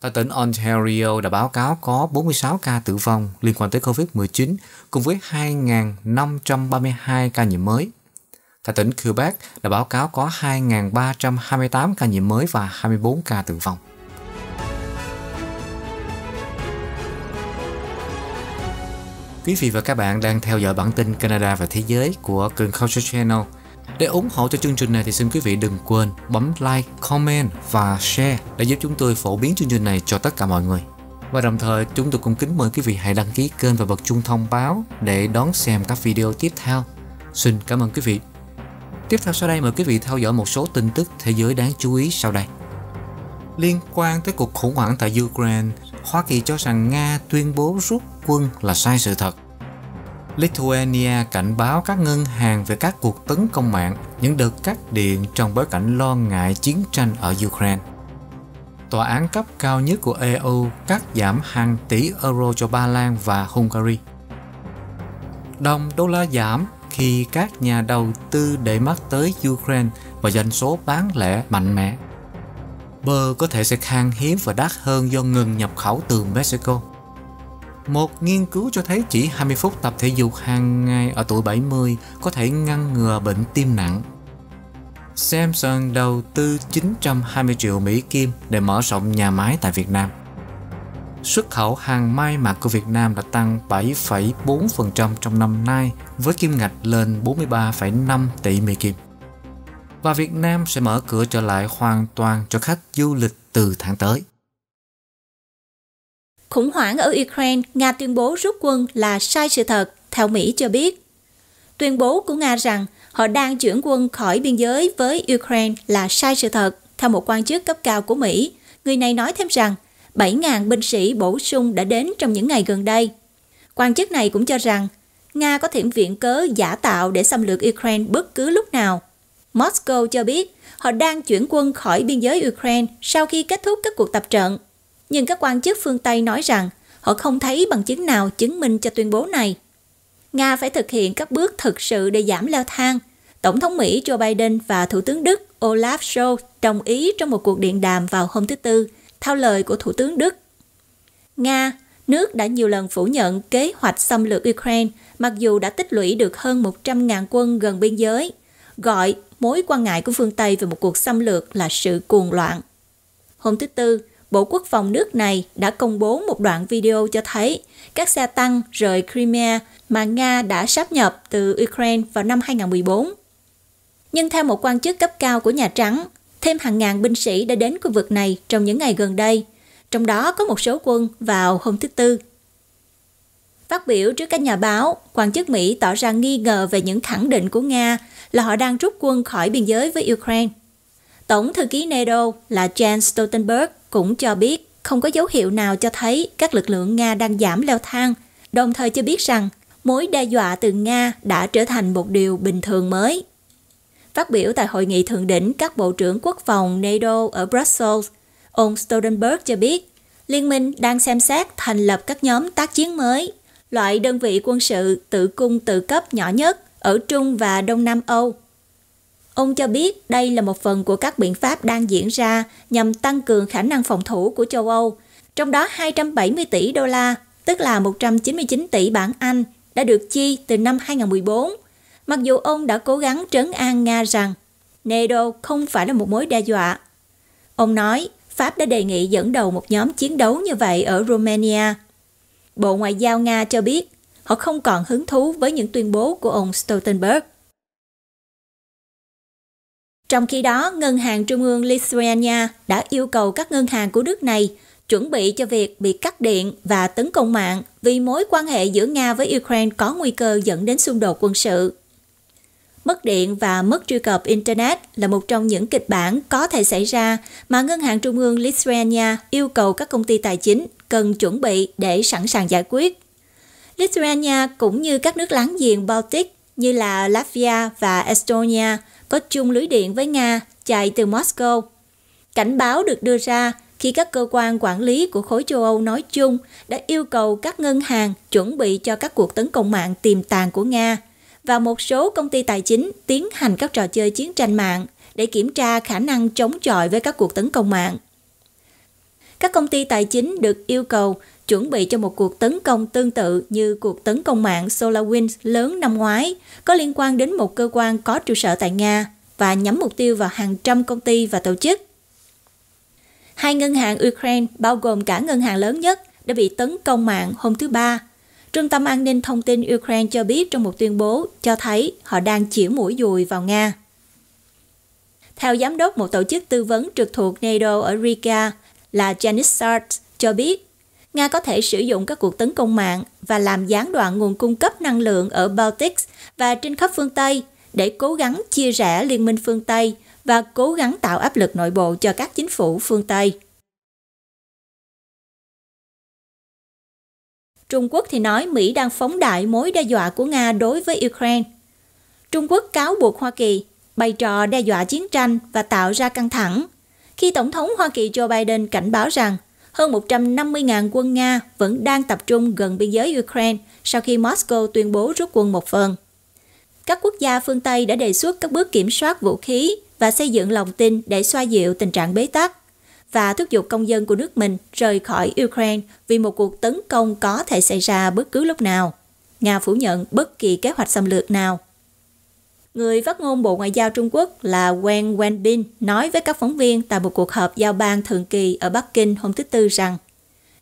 Tại tỉnh Ontario đã báo cáo có 46 ca tử vong liên quan tới COVID-19 cùng với 2.532 ca nhiễm mới. Tại tỉnh Quebec là báo cáo có 2.328 ca nhiễm mới và 24 ca tử vong. Quý vị và các bạn đang theo dõi bản tin Canada và Thế giới của kênh Culture Channel. Để ủng hộ cho chương trình này thì xin quý vị đừng quên bấm like, comment và share để giúp chúng tôi phổ biến chương trình này cho tất cả mọi người. Và đồng thời chúng tôi cũng kính mời quý vị hãy đăng ký kênh và bật chuông thông báo để đón xem các video tiếp theo. Xin cảm ơn quý vị. Tiếp theo sau đây mời quý vị theo dõi một số tin tức thế giới đáng chú ý sau đây. Liên quan tới cuộc khủng hoảng tại Ukraine, Hoa Kỳ cho rằng Nga tuyên bố rút quân là sai sự thật. Lithuania cảnh báo các ngân hàng về các cuộc tấn công mạng, những đợt cắt điện trong bối cảnh lo ngại chiến tranh ở Ukraine. Tòa án cấp cao nhất của EU cắt giảm hàng tỷ euro cho Ba Lan và Hungary. Đồng đô la giảm khi các nhà đầu tư để mắt tới Ukraine và doanh số bán lẻ mạnh mẽ. Bơ có thể sẽ khan hiếm và đắt hơn do ngừng nhập khẩu từ Mexico. Một nghiên cứu cho thấy chỉ 20 phút tập thể dục hàng ngày ở tuổi 70 có thể ngăn ngừa bệnh tim nặng. Samsung đầu tư 920 triệu Mỹ Kim để mở rộng nhà máy tại Việt Nam. Xuất khẩu hàng may mặc của Việt Nam đã tăng 7,4% trong năm nay với kim ngạch lên 43,5 tỷ Mỹ Kim. Và Việt Nam sẽ mở cửa trở lại hoàn toàn cho khách du lịch từ tháng tới. Khủng hoảng ở Ukraine, Nga tuyên bố rút quân là sai sự thật, theo Mỹ cho biết. Tuyên bố của Nga rằng họ đang chuyển quân khỏi biên giới với Ukraine là sai sự thật, theo một quan chức cấp cao của Mỹ. Người này nói thêm rằng 7.000 binh sĩ bổ sung đã đến trong những ngày gần đây. Quan chức này cũng cho rằng Nga có thể viện cớ giả tạo để xâm lược Ukraine bất cứ lúc nào. Moscow cho biết họ đang chuyển quân khỏi biên giới Ukraine sau khi kết thúc các cuộc tập trận. Nhưng các quan chức phương Tây nói rằng họ không thấy bằng chứng nào chứng minh cho tuyên bố này. Nga phải thực hiện các bước thực sự để giảm leo thang. Tổng thống Mỹ Joe Biden và Thủ tướng Đức Olaf Scholz đồng ý trong một cuộc điện đàm vào hôm thứ Tư theo lời của Thủ tướng Đức. Nga, nước đã nhiều lần phủ nhận kế hoạch xâm lược Ukraine, mặc dù đã tích lũy được hơn 100.000 quân gần biên giới, gọi mối quan ngại của phương Tây về một cuộc xâm lược là sự cuồng loạn. Hôm thứ Tư, Bộ Quốc phòng nước này đã công bố một đoạn video cho thấy các xe tăng rời Crimea mà Nga đã sáp nhập từ Ukraine vào năm 2014. Nhưng theo một quan chức cấp cao của Nhà Trắng, thêm hàng ngàn binh sĩ đã đến khu vực này trong những ngày gần đây, trong đó có một số quân vào hôm thứ Tư. Phát biểu trước các nhà báo, quan chức Mỹ tỏ ra nghi ngờ về những khẳng định của Nga là họ đang rút quân khỏi biên giới với Ukraine. Tổng thư ký NATO là Jens Stoltenberg cũng cho biết không có dấu hiệu nào cho thấy các lực lượng Nga đang giảm leo thang, đồng thời cho biết rằng mối đe dọa từ Nga đã trở thành một điều bình thường mới. Phát biểu tại hội nghị thượng đỉnh các bộ trưởng quốc phòng NATO ở Brussels, ông Stoltenberg cho biết Liên minh đang xem xét thành lập các nhóm tác chiến mới, loại đơn vị quân sự tự cung tự cấp nhỏ nhất ở Trung và Đông Nam Âu. Ông cho biết đây là một phần của các biện pháp đang diễn ra nhằm tăng cường khả năng phòng thủ của châu Âu, trong đó 270 tỷ đô la, tức là 199 tỷ bảng Anh, đã được chi từ năm 2014 mặc dù ông đã cố gắng trấn an Nga rằng NATO không phải là một mối đe dọa. Ông nói Pháp đã đề nghị dẫn đầu một nhóm chiến đấu như vậy ở Romania. Bộ Ngoại giao Nga cho biết họ không còn hứng thú với những tuyên bố của ông Stoltenberg. Trong khi đó, Ngân hàng Trung ương Lithuania đã yêu cầu các ngân hàng của nước này chuẩn bị cho việc bị cắt điện và tấn công mạng vì mối quan hệ giữa Nga với Ukraine có nguy cơ dẫn đến xung đột quân sự. Mất điện và mất truy cập Internet là một trong những kịch bản có thể xảy ra mà Ngân hàng Trung ương Lithuania yêu cầu các công ty tài chính cần chuẩn bị để sẵn sàng giải quyết. Lithuania cũng như các nước láng giềng Baltic như là Latvia và Estonia có chung lưới điện với Nga chạy từ Moscow. Cảnh báo được đưa ra khi các cơ quan quản lý của khối châu Âu nói chung đã yêu cầu các ngân hàng chuẩn bị cho các cuộc tấn công mạng tiềm tàng của Nga – và một số công ty tài chính tiến hành các trò chơi chiến tranh mạng để kiểm tra khả năng chống chọi với các cuộc tấn công mạng. Các công ty tài chính được yêu cầu chuẩn bị cho một cuộc tấn công tương tự như cuộc tấn công mạng SolarWinds lớn năm ngoái có liên quan đến một cơ quan có trụ sở tại Nga và nhắm mục tiêu vào hàng trăm công ty và tổ chức. Hai ngân hàng Ukraine, bao gồm cả ngân hàng lớn nhất, đã bị tấn công mạng hôm thứ Ba Trung tâm An ninh Thông tin Ukraine cho biết trong một tuyên bố cho thấy họ đang chỉ mũi dùi vào Nga. Theo giám đốc một tổ chức tư vấn trực thuộc NATO ở Riga là Janice Sart cho biết, Nga có thể sử dụng các cuộc tấn công mạng và làm gián đoạn nguồn cung cấp năng lượng ở Baltic và trên khắp phương Tây để cố gắng chia rẽ liên minh phương Tây và cố gắng tạo áp lực nội bộ cho các chính phủ phương Tây. Trung Quốc thì nói Mỹ đang phóng đại mối đe dọa của Nga đối với Ukraine. Trung Quốc cáo buộc Hoa Kỳ bày trò đe dọa chiến tranh và tạo ra căng thẳng, khi Tổng thống Hoa Kỳ Joe Biden cảnh báo rằng hơn 150.000 quân Nga vẫn đang tập trung gần biên giới Ukraine sau khi Moscow tuyên bố rút quân một phần. Các quốc gia phương Tây đã đề xuất các bước kiểm soát vũ khí và xây dựng lòng tin để xoa dịu tình trạng bế tắc và thúc giục công dân của nước mình rời khỏi Ukraine vì một cuộc tấn công có thể xảy ra bất cứ lúc nào. Nga phủ nhận bất kỳ kế hoạch xâm lược nào. Người phát ngôn Bộ Ngoại giao Trung Quốc là Wang Wenbin nói với các phóng viên tại một cuộc họp giao ban thường kỳ ở Bắc Kinh hôm thứ Tư rằng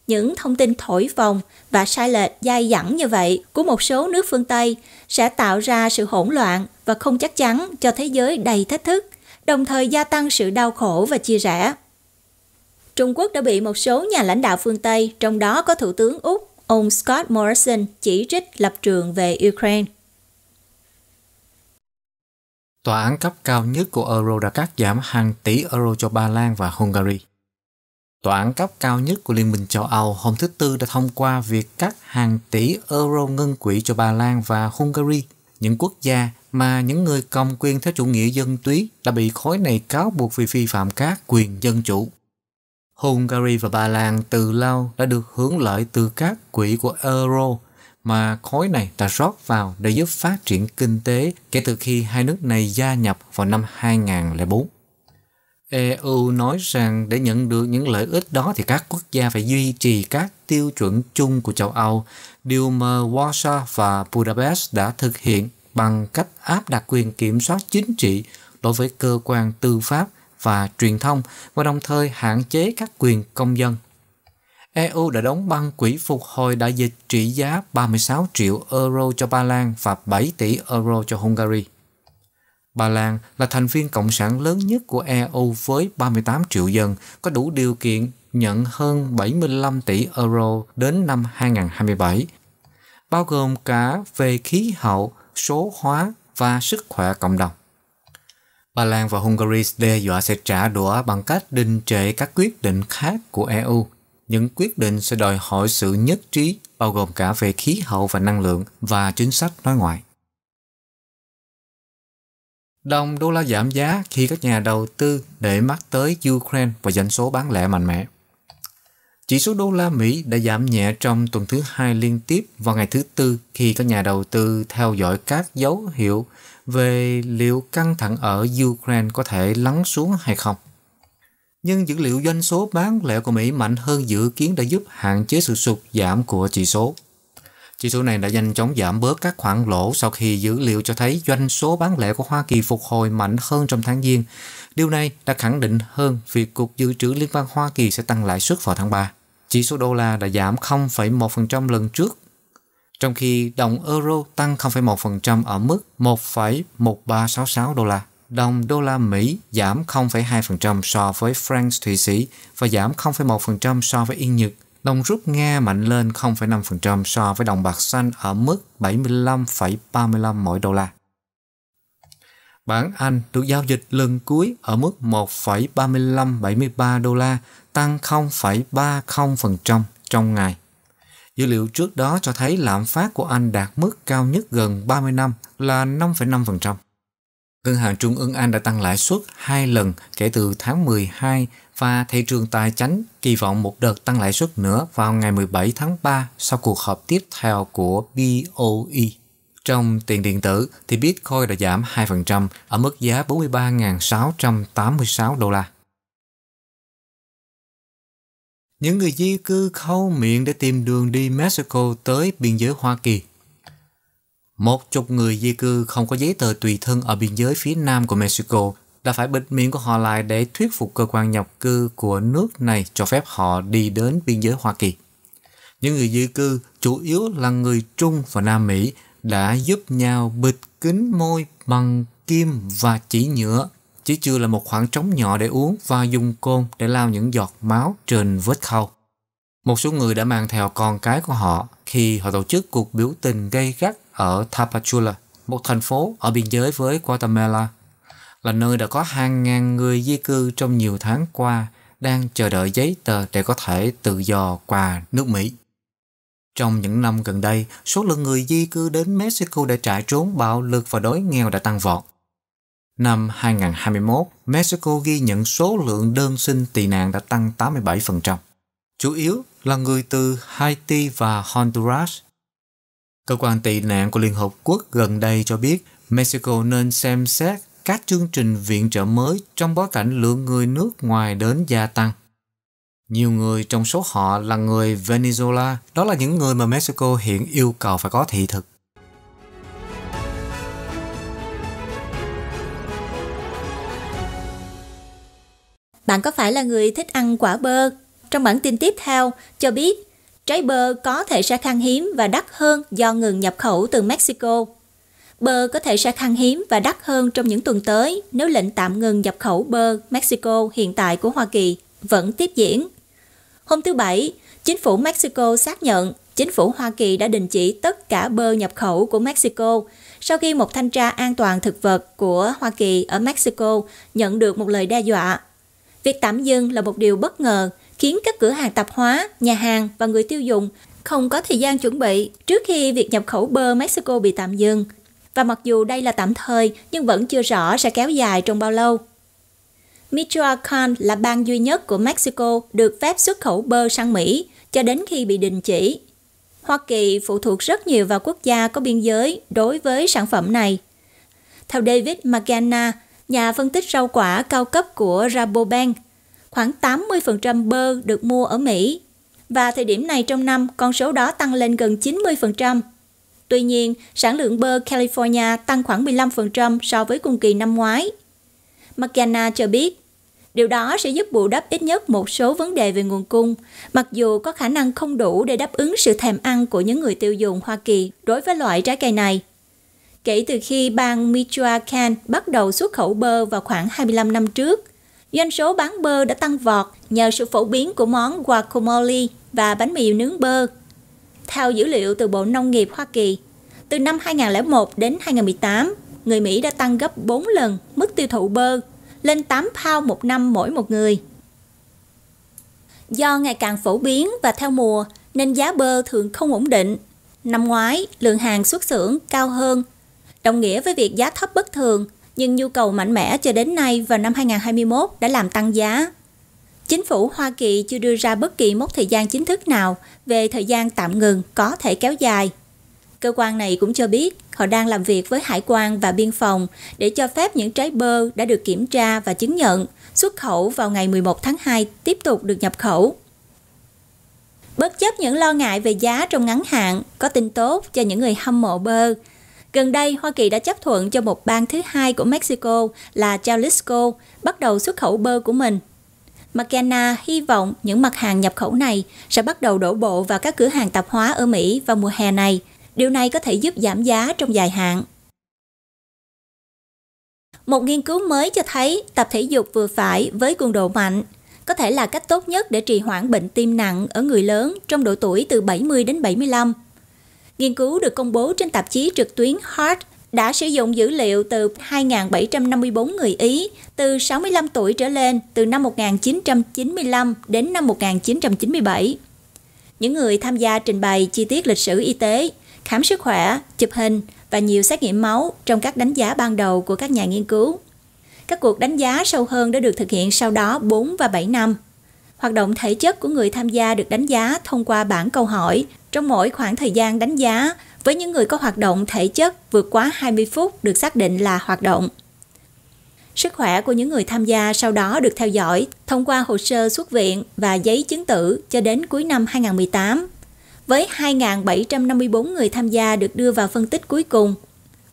những thông tin thổi phồng và sai lệch dai dẳng như vậy của một số nước phương Tây sẽ tạo ra sự hỗn loạn và không chắc chắn cho thế giới đầy thách thức, đồng thời gia tăng sự đau khổ và chia rẽ. Trung Quốc đã bị một số nhà lãnh đạo phương Tây, trong đó có Thủ tướng Úc ông Scott Morrison chỉ trích lập trường về Ukraine. Tòa án cấp cao nhất của euro đã cắt giảm hàng tỷ euro cho Ba Lan và Hungary. Tòa án cấp cao nhất của Liên minh châu Âu hôm thứ Tư đã thông qua việc cắt hàng tỷ euro ngân quỹ cho Ba Lan và Hungary, những quốc gia mà những người cầm quyền theo chủ nghĩa dân túy đã bị khối này cáo buộc vì vi phạm các quyền dân chủ. Hungary và Ba Lan từ lâu đã được hưởng lợi từ các quỹ của euro mà khối này đã rót vào để giúp phát triển kinh tế kể từ khi hai nước này gia nhập vào năm 2004. EU nói rằng để nhận được những lợi ích đó thì các quốc gia phải duy trì các tiêu chuẩn chung của châu Âu, điều mà Warsaw và Budapest đã thực hiện bằng cách áp đặt quyền kiểm soát chính trị đối với cơ quan tư pháp và truyền thông và đồng thời hạn chế các quyền công dân. EU đã đóng băng quỹ phục hồi đại dịch trị giá 36 triệu euro cho Ba Lan và 7 tỷ euro cho Hungary. Ba Lan là thành viên cộng sản lớn nhất của EU với 38 triệu dân, có đủ điều kiện nhận hơn 75 tỷ euro đến năm 2027, bao gồm cả về khí hậu, số hóa và sức khỏe cộng đồng. Ba Lan và Hungary đe dọa sẽ trả đũa bằng cách đình trệ các quyết định khác của EU. Những quyết định sẽ đòi hỏi sự nhất trí, bao gồm cả về khí hậu và năng lượng và chính sách nói ngoại. Đồng đô la giảm giá khi các nhà đầu tư để mắt tới Ukraine và doanh số bán lẻ mạnh mẽ. Chỉ số đô la Mỹ đã giảm nhẹ trong tuần thứ hai liên tiếp vào ngày thứ tư khi các nhà đầu tư theo dõi các dấu hiệu về liệu căng thẳng ở Ukraine có thể lắng xuống hay không. Nhưng dữ liệu doanh số bán lẻ của Mỹ mạnh hơn dự kiến đã giúp hạn chế sự sụt giảm của chỉ số. Chỉ số này đã nhanh chóng giảm bớt các khoản lỗ sau khi dữ liệu cho thấy doanh số bán lẻ của Hoa Kỳ phục hồi mạnh hơn trong tháng Giêng. Điều này đã khẳng định hơn việc Cục Dự trữ Liên bang Hoa Kỳ sẽ tăng lãi suất vào tháng 3. Chỉ số đô la đã giảm 0,1% lần trước trong khi đồng euro tăng 0,1% ở mức 1,1366 đô la. Đồng đô la Mỹ giảm 0,2% so với franc Thụy Sĩ và giảm 0,1% so với Yên Nhật. Đồng rút Nga mạnh lên 0,5% so với đồng bạc xanh ở mức 75,35 mỗi đô la. Bảng Anh được giao dịch lần cuối ở mức 1,3573 đô la, tăng 0,30% trong ngày. Dữ liệu trước đó cho thấy lạm phát của Anh đạt mức cao nhất gần 30 năm là 5,5%. Ngân hàng Trung ương Anh đã tăng lãi suất hai lần kể từ tháng 12 và thị trường tài chánh kỳ vọng một đợt tăng lãi suất nữa vào ngày 17 tháng 3 sau cuộc họp tiếp theo của BOE. Trong tiền điện tử thì Bitcoin đã giảm 2% ở mức giá 43.686 đô la những người di cư khâu miệng để tìm đường đi Mexico tới biên giới Hoa Kỳ. Một chục người di cư không có giấy tờ tùy thân ở biên giới phía nam của Mexico đã phải bịt miệng của họ lại để thuyết phục cơ quan nhập cư của nước này cho phép họ đi đến biên giới Hoa Kỳ. Những người di cư chủ yếu là người Trung và Nam Mỹ đã giúp nhau bịt kín môi bằng kim và chỉ nhựa chỉ chưa là một khoảng trống nhỏ để uống và dùng côn để lao những giọt máu trên vết khâu. Một số người đã mang theo con cái của họ khi họ tổ chức cuộc biểu tình gây gắt ở Tapachula, một thành phố ở biên giới với Guatemala, là nơi đã có hàng ngàn người di cư trong nhiều tháng qua đang chờ đợi giấy tờ để có thể tự do qua nước Mỹ. Trong những năm gần đây, số lượng người di cư đến Mexico để trải trốn bạo lực và đói nghèo đã tăng vọt. Năm 2021, Mexico ghi nhận số lượng đơn xin tị nạn đã tăng 87%, chủ yếu là người từ Haiti và Honduras. Cơ quan tị nạn của Liên Hợp Quốc gần đây cho biết Mexico nên xem xét các chương trình viện trợ mới trong bối cảnh lượng người nước ngoài đến gia tăng. Nhiều người trong số họ là người Venezuela, đó là những người mà Mexico hiện yêu cầu phải có thị thực. Bạn có phải là người thích ăn quả bơ? Trong bản tin tiếp theo, cho biết trái bơ có thể sẽ khan hiếm và đắt hơn do ngừng nhập khẩu từ Mexico. Bơ có thể sẽ khan hiếm và đắt hơn trong những tuần tới nếu lệnh tạm ngừng nhập khẩu bơ Mexico hiện tại của Hoa Kỳ vẫn tiếp diễn. Hôm thứ Bảy, chính phủ Mexico xác nhận chính phủ Hoa Kỳ đã đình chỉ tất cả bơ nhập khẩu của Mexico sau khi một thanh tra an toàn thực vật của Hoa Kỳ ở Mexico nhận được một lời đe dọa Việc tạm dừng là một điều bất ngờ, khiến các cửa hàng tạp hóa, nhà hàng và người tiêu dùng không có thời gian chuẩn bị trước khi việc nhập khẩu bơ Mexico bị tạm dừng. Và mặc dù đây là tạm thời nhưng vẫn chưa rõ sẽ kéo dài trong bao lâu. Michoacán là bang duy nhất của Mexico được phép xuất khẩu bơ sang Mỹ cho đến khi bị đình chỉ. Hoa Kỳ phụ thuộc rất nhiều vào quốc gia có biên giới đối với sản phẩm này. Theo David Magana, nhà phân tích rau quả cao cấp của Rabobank. Khoảng 80% bơ được mua ở Mỹ. Và thời điểm này trong năm, con số đó tăng lên gần 90%. Tuy nhiên, sản lượng bơ California tăng khoảng 15% so với cùng kỳ năm ngoái. McKenna cho biết, điều đó sẽ giúp bù đắp ít nhất một số vấn đề về nguồn cung, mặc dù có khả năng không đủ để đáp ứng sự thèm ăn của những người tiêu dùng Hoa Kỳ đối với loại trái cây này kể từ khi bang Michoacán bắt đầu xuất khẩu bơ vào khoảng 25 năm trước. Doanh số bán bơ đã tăng vọt nhờ sự phổ biến của món guacamole và bánh mì nướng bơ. Theo dữ liệu từ Bộ Nông nghiệp Hoa Kỳ, từ năm 2001 đến 2018, người Mỹ đã tăng gấp 4 lần mức tiêu thụ bơ, lên 8 pound một năm mỗi một người. Do ngày càng phổ biến và theo mùa, nên giá bơ thường không ổn định. Năm ngoái, lượng hàng xuất xưởng cao hơn đồng nghĩa với việc giá thấp bất thường, nhưng nhu cầu mạnh mẽ cho đến nay vào năm 2021 đã làm tăng giá. Chính phủ Hoa Kỳ chưa đưa ra bất kỳ mốc thời gian chính thức nào về thời gian tạm ngừng có thể kéo dài. Cơ quan này cũng cho biết họ đang làm việc với hải quan và biên phòng để cho phép những trái bơ đã được kiểm tra và chứng nhận xuất khẩu vào ngày 11 tháng 2 tiếp tục được nhập khẩu. Bất chấp những lo ngại về giá trong ngắn hạn, có tin tốt cho những người hâm mộ bơ Gần đây, Hoa Kỳ đã chấp thuận cho một bang thứ hai của Mexico là Jalisco bắt đầu xuất khẩu bơ của mình. McKenna hy vọng những mặt hàng nhập khẩu này sẽ bắt đầu đổ bộ vào các cửa hàng tạp hóa ở Mỹ vào mùa hè này. Điều này có thể giúp giảm giá trong dài hạn. Một nghiên cứu mới cho thấy tập thể dục vừa phải với cường độ mạnh có thể là cách tốt nhất để trì hoãn bệnh tim nặng ở người lớn trong độ tuổi từ 70 đến 75. Nghiên cứu được công bố trên tạp chí trực tuyến Heart đã sử dụng dữ liệu từ 2.754 người Ý từ 65 tuổi trở lên từ năm 1995 đến năm 1997. Những người tham gia trình bày chi tiết lịch sử y tế, khám sức khỏe, chụp hình và nhiều xét nghiệm máu trong các đánh giá ban đầu của các nhà nghiên cứu. Các cuộc đánh giá sâu hơn đã được thực hiện sau đó 4 và 7 năm. Hoạt động thể chất của người tham gia được đánh giá thông qua bảng câu hỏi trong mỗi khoảng thời gian đánh giá, với những người có hoạt động thể chất vượt quá 20 phút được xác định là hoạt động. Sức khỏe của những người tham gia sau đó được theo dõi thông qua hồ sơ xuất viện và giấy chứng tử cho đến cuối năm 2018. Với 2.754 người tham gia được đưa vào phân tích cuối cùng,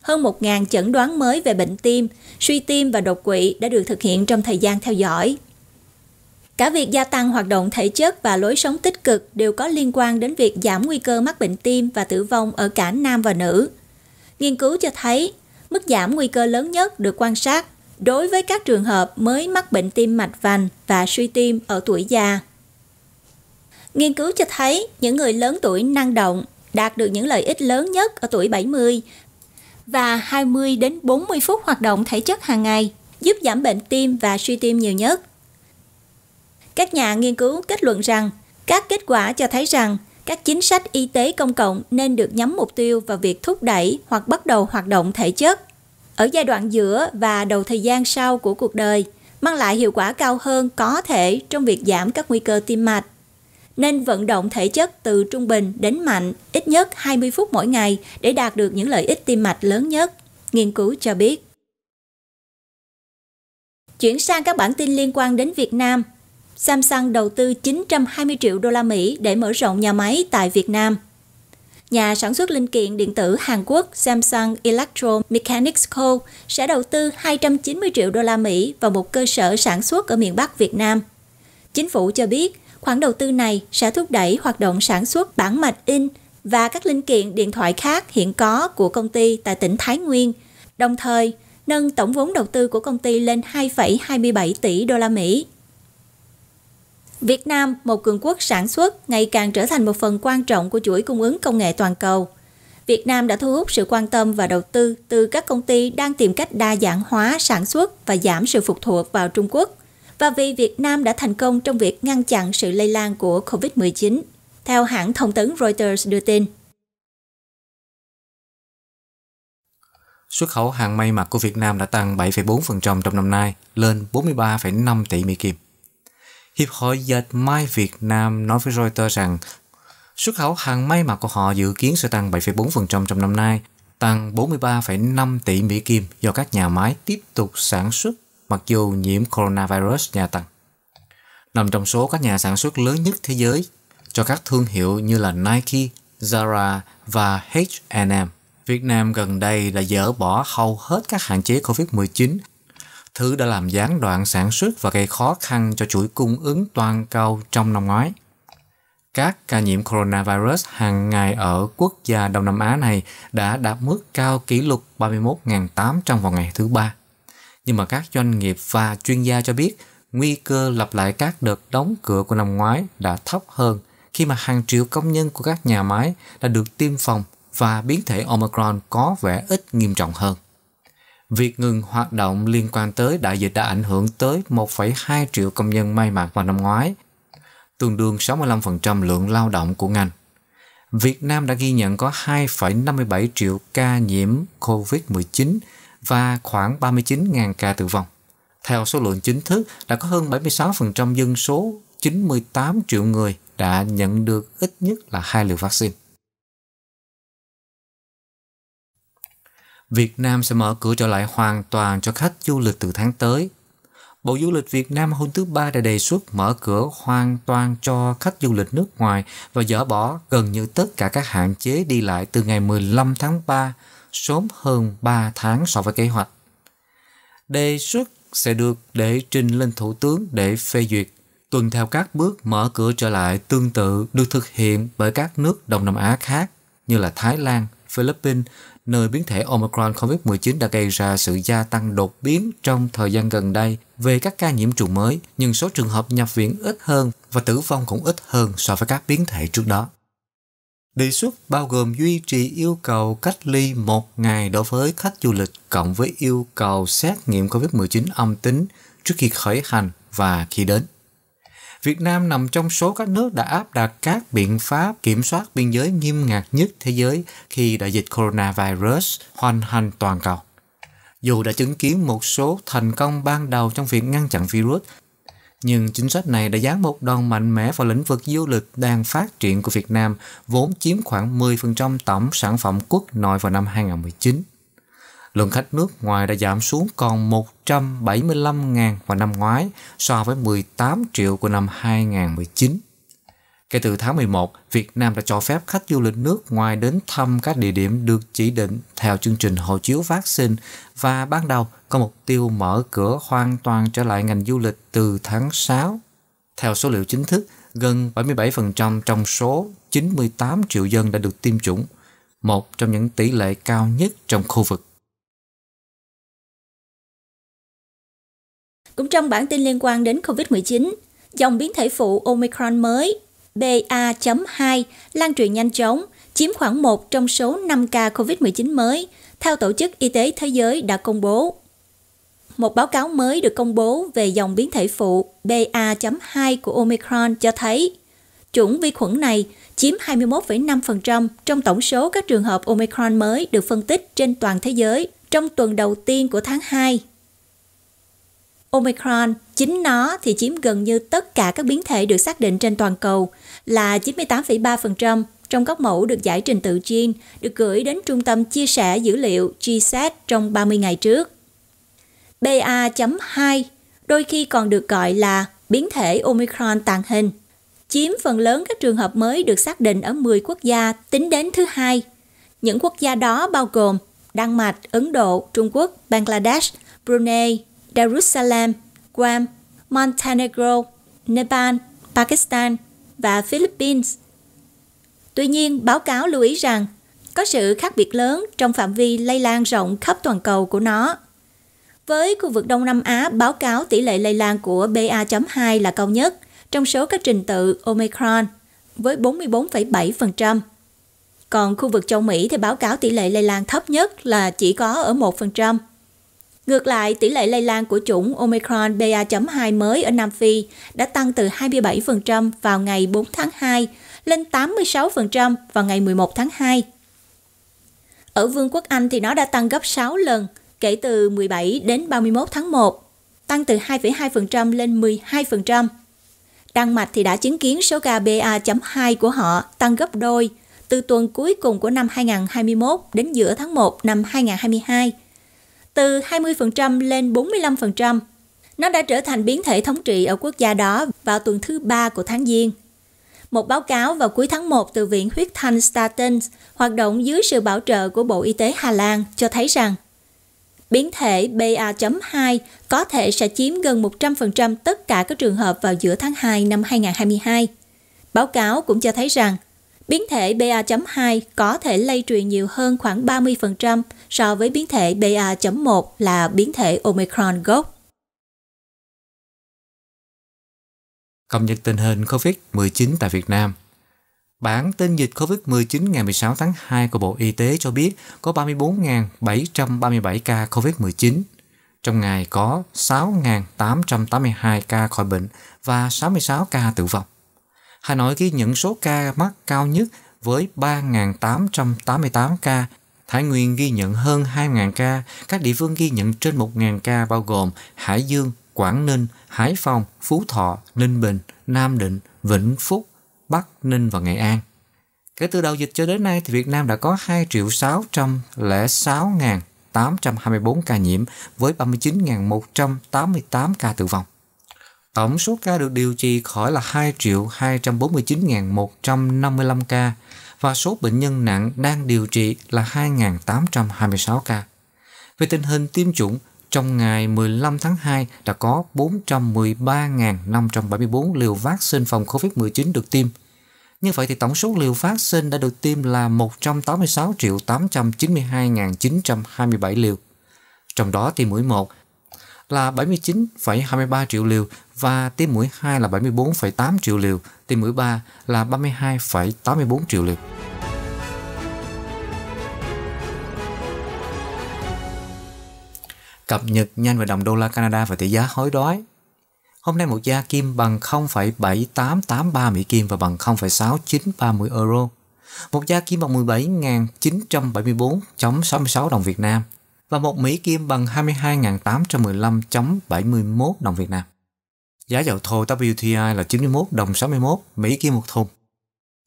hơn 1.000 chẩn đoán mới về bệnh tim, suy tim và đột quỵ đã được thực hiện trong thời gian theo dõi. Cả việc gia tăng hoạt động thể chất và lối sống tích cực đều có liên quan đến việc giảm nguy cơ mắc bệnh tim và tử vong ở cả nam và nữ. Nghiên cứu cho thấy, mức giảm nguy cơ lớn nhất được quan sát đối với các trường hợp mới mắc bệnh tim mạch vành và suy tim ở tuổi già. Nghiên cứu cho thấy những người lớn tuổi năng động đạt được những lợi ích lớn nhất ở tuổi 70 và 20 đến 40 phút hoạt động thể chất hàng ngày giúp giảm bệnh tim và suy tim nhiều nhất. Các nhà nghiên cứu kết luận rằng các kết quả cho thấy rằng các chính sách y tế công cộng nên được nhắm mục tiêu vào việc thúc đẩy hoặc bắt đầu hoạt động thể chất ở giai đoạn giữa và đầu thời gian sau của cuộc đời, mang lại hiệu quả cao hơn có thể trong việc giảm các nguy cơ tim mạch. Nên vận động thể chất từ trung bình đến mạnh ít nhất 20 phút mỗi ngày để đạt được những lợi ích tim mạch lớn nhất, nghiên cứu cho biết. Chuyển sang các bản tin liên quan đến Việt Nam – Samsung đầu tư 920 triệu đô la Mỹ để mở rộng nhà máy tại Việt Nam. Nhà sản xuất linh kiện điện tử Hàn Quốc Samsung Electromechanics Co. sẽ đầu tư 290 triệu đô la Mỹ vào một cơ sở sản xuất ở miền Bắc Việt Nam. Chính phủ cho biết, khoản đầu tư này sẽ thúc đẩy hoạt động sản xuất bản mạch in và các linh kiện điện thoại khác hiện có của công ty tại tỉnh Thái Nguyên, đồng thời nâng tổng vốn đầu tư của công ty lên 2,27 tỷ đô la Mỹ. Việt Nam, một cường quốc sản xuất, ngày càng trở thành một phần quan trọng của chuỗi cung ứng công nghệ toàn cầu. Việt Nam đã thu hút sự quan tâm và đầu tư từ các công ty đang tìm cách đa dạng hóa sản xuất và giảm sự phụ thuộc vào Trung Quốc. Và vì Việt Nam đã thành công trong việc ngăn chặn sự lây lan của COVID-19, theo hãng thông tấn Reuters đưa tin. Xuất khẩu hàng may mặc của Việt Nam đã tăng 7,4% trong năm nay, lên 43,5 tỷ Mỹ Kim. Hiệp hội dệt may Việt Nam nói với Reuters rằng xuất khẩu hàng may mặc của họ dự kiến sẽ tăng 7,4% trong năm nay, tăng 43,5 tỷ Mỹ Kim do các nhà máy tiếp tục sản xuất mặc dù nhiễm coronavirus gia tăng. Nằm trong số các nhà sản xuất lớn nhất thế giới cho các thương hiệu như là Nike, Zara và H&M. Việt Nam gần đây đã dỡ bỏ hầu hết các hạn chế COVID-19 thứ đã làm gián đoạn sản xuất và gây khó khăn cho chuỗi cung ứng toàn cầu trong năm ngoái. Các ca nhiễm coronavirus hàng ngày ở quốc gia Đông Nam Á này đã đạt mức cao kỷ lục 31.800 vào ngày thứ ba. Nhưng mà các doanh nghiệp và chuyên gia cho biết nguy cơ lặp lại các đợt đóng cửa của năm ngoái đã thấp hơn khi mà hàng triệu công nhân của các nhà máy đã được tiêm phòng và biến thể Omicron có vẻ ít nghiêm trọng hơn. Việc ngừng hoạt động liên quan tới đại dịch đã ảnh hưởng tới 1,2 triệu công nhân may mặc vào năm ngoái, tương đương 65% lượng lao động của ngành. Việt Nam đã ghi nhận có 2,57 triệu ca nhiễm COVID-19 và khoảng 39.000 ca tử vong. Theo số lượng chính thức, đã có hơn 76% dân số 98 triệu người đã nhận được ít nhất là hai liều vaccine. Việt Nam sẽ mở cửa trở lại hoàn toàn cho khách du lịch từ tháng tới. Bộ Du lịch Việt Nam hôm thứ Ba đã đề xuất mở cửa hoàn toàn cho khách du lịch nước ngoài và dỡ bỏ gần như tất cả các hạn chế đi lại từ ngày 15 tháng 3, sớm hơn 3 tháng so với kế hoạch. Đề xuất sẽ được để trình lên Thủ tướng để phê duyệt, tuân theo các bước mở cửa trở lại tương tự được thực hiện bởi các nước Đông Nam Á khác như là Thái Lan, Philippines, nơi biến thể Omicron COVID-19 đã gây ra sự gia tăng đột biến trong thời gian gần đây về các ca nhiễm trùng mới, nhưng số trường hợp nhập viện ít hơn và tử vong cũng ít hơn so với các biến thể trước đó. Đề xuất bao gồm duy trì yêu cầu cách ly một ngày đối với khách du lịch cộng với yêu cầu xét nghiệm COVID-19 âm tính trước khi khởi hành và khi đến. Việt Nam nằm trong số các nước đã áp đặt các biện pháp kiểm soát biên giới nghiêm ngặt nhất thế giới khi đại dịch coronavirus hoành hành toàn cầu. Dù đã chứng kiến một số thành công ban đầu trong việc ngăn chặn virus, nhưng chính sách này đã giáng một đòn mạnh mẽ vào lĩnh vực du lịch đang phát triển của Việt Nam, vốn chiếm khoảng 10% tổng sản phẩm quốc nội vào năm 2019. Lượng khách nước ngoài đã giảm xuống còn 175.000 vào năm ngoái so với 18 triệu của năm 2019. Kể từ tháng 11, Việt Nam đã cho phép khách du lịch nước ngoài đến thăm các địa điểm được chỉ định theo chương trình hộ chiếu vaccine và ban đầu có mục tiêu mở cửa hoàn toàn trở lại ngành du lịch từ tháng 6. Theo số liệu chính thức, gần 77% trong số 98 triệu dân đã được tiêm chủng, một trong những tỷ lệ cao nhất trong khu vực. Cũng trong bản tin liên quan đến COVID-19, dòng biến thể phụ Omicron mới BA.2 lan truyền nhanh chóng, chiếm khoảng 1 trong số 5 ca COVID-19 mới, theo Tổ chức Y tế Thế giới đã công bố. Một báo cáo mới được công bố về dòng biến thể phụ BA.2 của Omicron cho thấy chủng vi khuẩn này chiếm 21,5% trong tổng số các trường hợp Omicron mới được phân tích trên toàn thế giới trong tuần đầu tiên của tháng 2 Omicron, chính nó thì chiếm gần như tất cả các biến thể được xác định trên toàn cầu, là 98,3% trong các mẫu được giải trình tự gene được gửi đến trung tâm chia sẻ dữ liệu GSAT trong 30 ngày trước. BA.2 đôi khi còn được gọi là biến thể Omicron tàn hình, chiếm phần lớn các trường hợp mới được xác định ở 10 quốc gia tính đến thứ hai. Những quốc gia đó bao gồm Đan Mạch, Ấn Độ, Trung Quốc, Bangladesh, Brunei, Darussalam, Guam, Montenegro, Nepal, Pakistan và Philippines. Tuy nhiên, báo cáo lưu ý rằng có sự khác biệt lớn trong phạm vi lây lan rộng khắp toàn cầu của nó. Với khu vực Đông Nam Á, báo cáo tỷ lệ lây lan của BA.2 là cao nhất trong số các trình tự Omicron với 44,7%. Còn khu vực châu Mỹ thì báo cáo tỷ lệ lây lan thấp nhất là chỉ có ở 1%. Ngược lại, tỷ lệ lây lan của chủng Omicron BA.2 mới ở Nam Phi đã tăng từ 27% vào ngày 4 tháng 2 lên 86% vào ngày 11 tháng 2. Ở Vương quốc Anh thì nó đã tăng gấp 6 lần kể từ 17 đến 31 tháng 1, tăng từ 2,2% lên 12%. Đan Mạch thì đã chứng kiến số ca BA.2 của họ tăng gấp đôi từ tuần cuối cùng của năm 2021 đến giữa tháng 1 năm 2022 – từ 20% lên 45%. Nó đã trở thành biến thể thống trị ở quốc gia đó vào tuần thứ ba của tháng Giêng. Một báo cáo vào cuối tháng 1 từ Viện Huyết Thanh Staten hoạt động dưới sự bảo trợ của Bộ Y tế Hà Lan cho thấy rằng biến thể BA.2 có thể sẽ chiếm gần 100% tất cả các trường hợp vào giữa tháng 2 năm 2022. Báo cáo cũng cho thấy rằng Biến thể BA.2 có thể lây truyền nhiều hơn khoảng 30% so với biến thể BA.1 là biến thể Omicron gốc. Cập nhật tình hình COVID-19 tại Việt Nam Bản tin dịch COVID-19 ngày 16 tháng 2 của Bộ Y tế cho biết có 34.737 ca COVID-19. Trong ngày có 6.882 ca khỏi bệnh và 66 ca tử vong. Hà Nội ghi nhận số ca mắc cao nhất với 3.888 ca, Thái Nguyên ghi nhận hơn 2.000 ca, các địa phương ghi nhận trên 1.000 ca bao gồm Hải Dương, Quảng Ninh, Hải Phòng, Phú Thọ, Ninh Bình, Nam Định, Vĩnh Phúc, Bắc Ninh và Nghệ An. Kể từ đầu dịch cho đến nay thì Việt Nam đã có 2 606.824 ca nhiễm với 39.188 ca tử vong. Tổng số ca được điều trị khỏi là 2 triệu 249.155 ca và số bệnh nhân nặng đang điều trị là 2.826 ca. Về tình hình tiêm chủng, trong ngày 15 tháng 2 đã có 413.574 liều vaccine phòng COVID-19 được tiêm. Như vậy thì tổng số liều vaccine đã được tiêm là 186 triệu 892.927 liều. Trong đó thì mũi 1 là 79,23 triệu liều và tiêm mũi 2 là 74,8 triệu liều, tiêm mũi 3 là 32,84 triệu liều. Cập nhật nhanh về đồng đô la Canada và tỷ giá hối đoái. Hôm nay một gia kim bằng 0,7883 Mỹ Kim và bằng 0,6930 euro. Một gia kim bằng 17.974.66 đồng Việt Nam và một Mỹ Kim bằng 22.815.71 đồng Việt Nam. Giá dầu thô WTI là 91 đồng 61 Mỹ Kim một thùng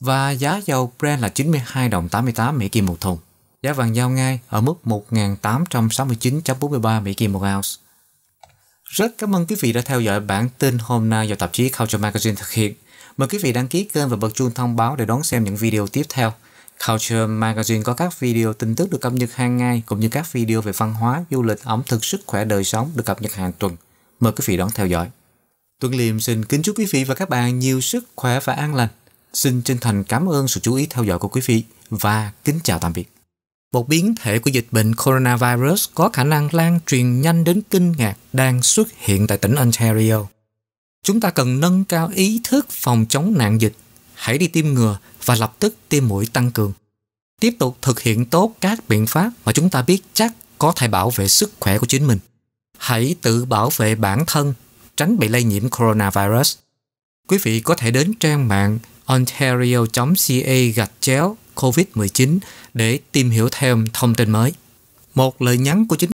và giá dầu Brent là 92 đồng 88 Mỹ Kim một thùng. Giá vàng giao ngay ở mức 1.869.43 Mỹ Kim một ounce. Rất cảm ơn quý vị đã theo dõi bản tin hôm nay do tạp chí Culture Magazine thực hiện. Mời quý vị đăng ký kênh và bật chuông thông báo để đón xem những video tiếp theo. Culture Magazine có các video tin tức được cập nhật hàng ngày cũng như các video về văn hóa, du lịch, ẩm thực, sức khỏe, đời sống được cập nhật hàng tuần. Mời quý vị đón theo dõi. Tuấn Liêm xin kính chúc quý vị và các bạn nhiều sức khỏe và an lành. Xin chân thành cảm ơn sự chú ý theo dõi của quý vị và kính chào tạm biệt. Một biến thể của dịch bệnh coronavirus có khả năng lan truyền nhanh đến kinh ngạc đang xuất hiện tại tỉnh Ontario. Chúng ta cần nâng cao ý thức phòng chống nạn dịch. Hãy đi tiêm ngừa và lập tức tiêm mũi tăng cường. Tiếp tục thực hiện tốt các biện pháp mà chúng ta biết chắc có thể bảo vệ sức khỏe của chính mình. Hãy tự bảo vệ bản thân, tránh bị lây nhiễm coronavirus. Quý vị có thể đến trang mạng ontario.ca gạch chéo COVID-19 để tìm hiểu thêm thông tin mới. Một lời nhắn của chính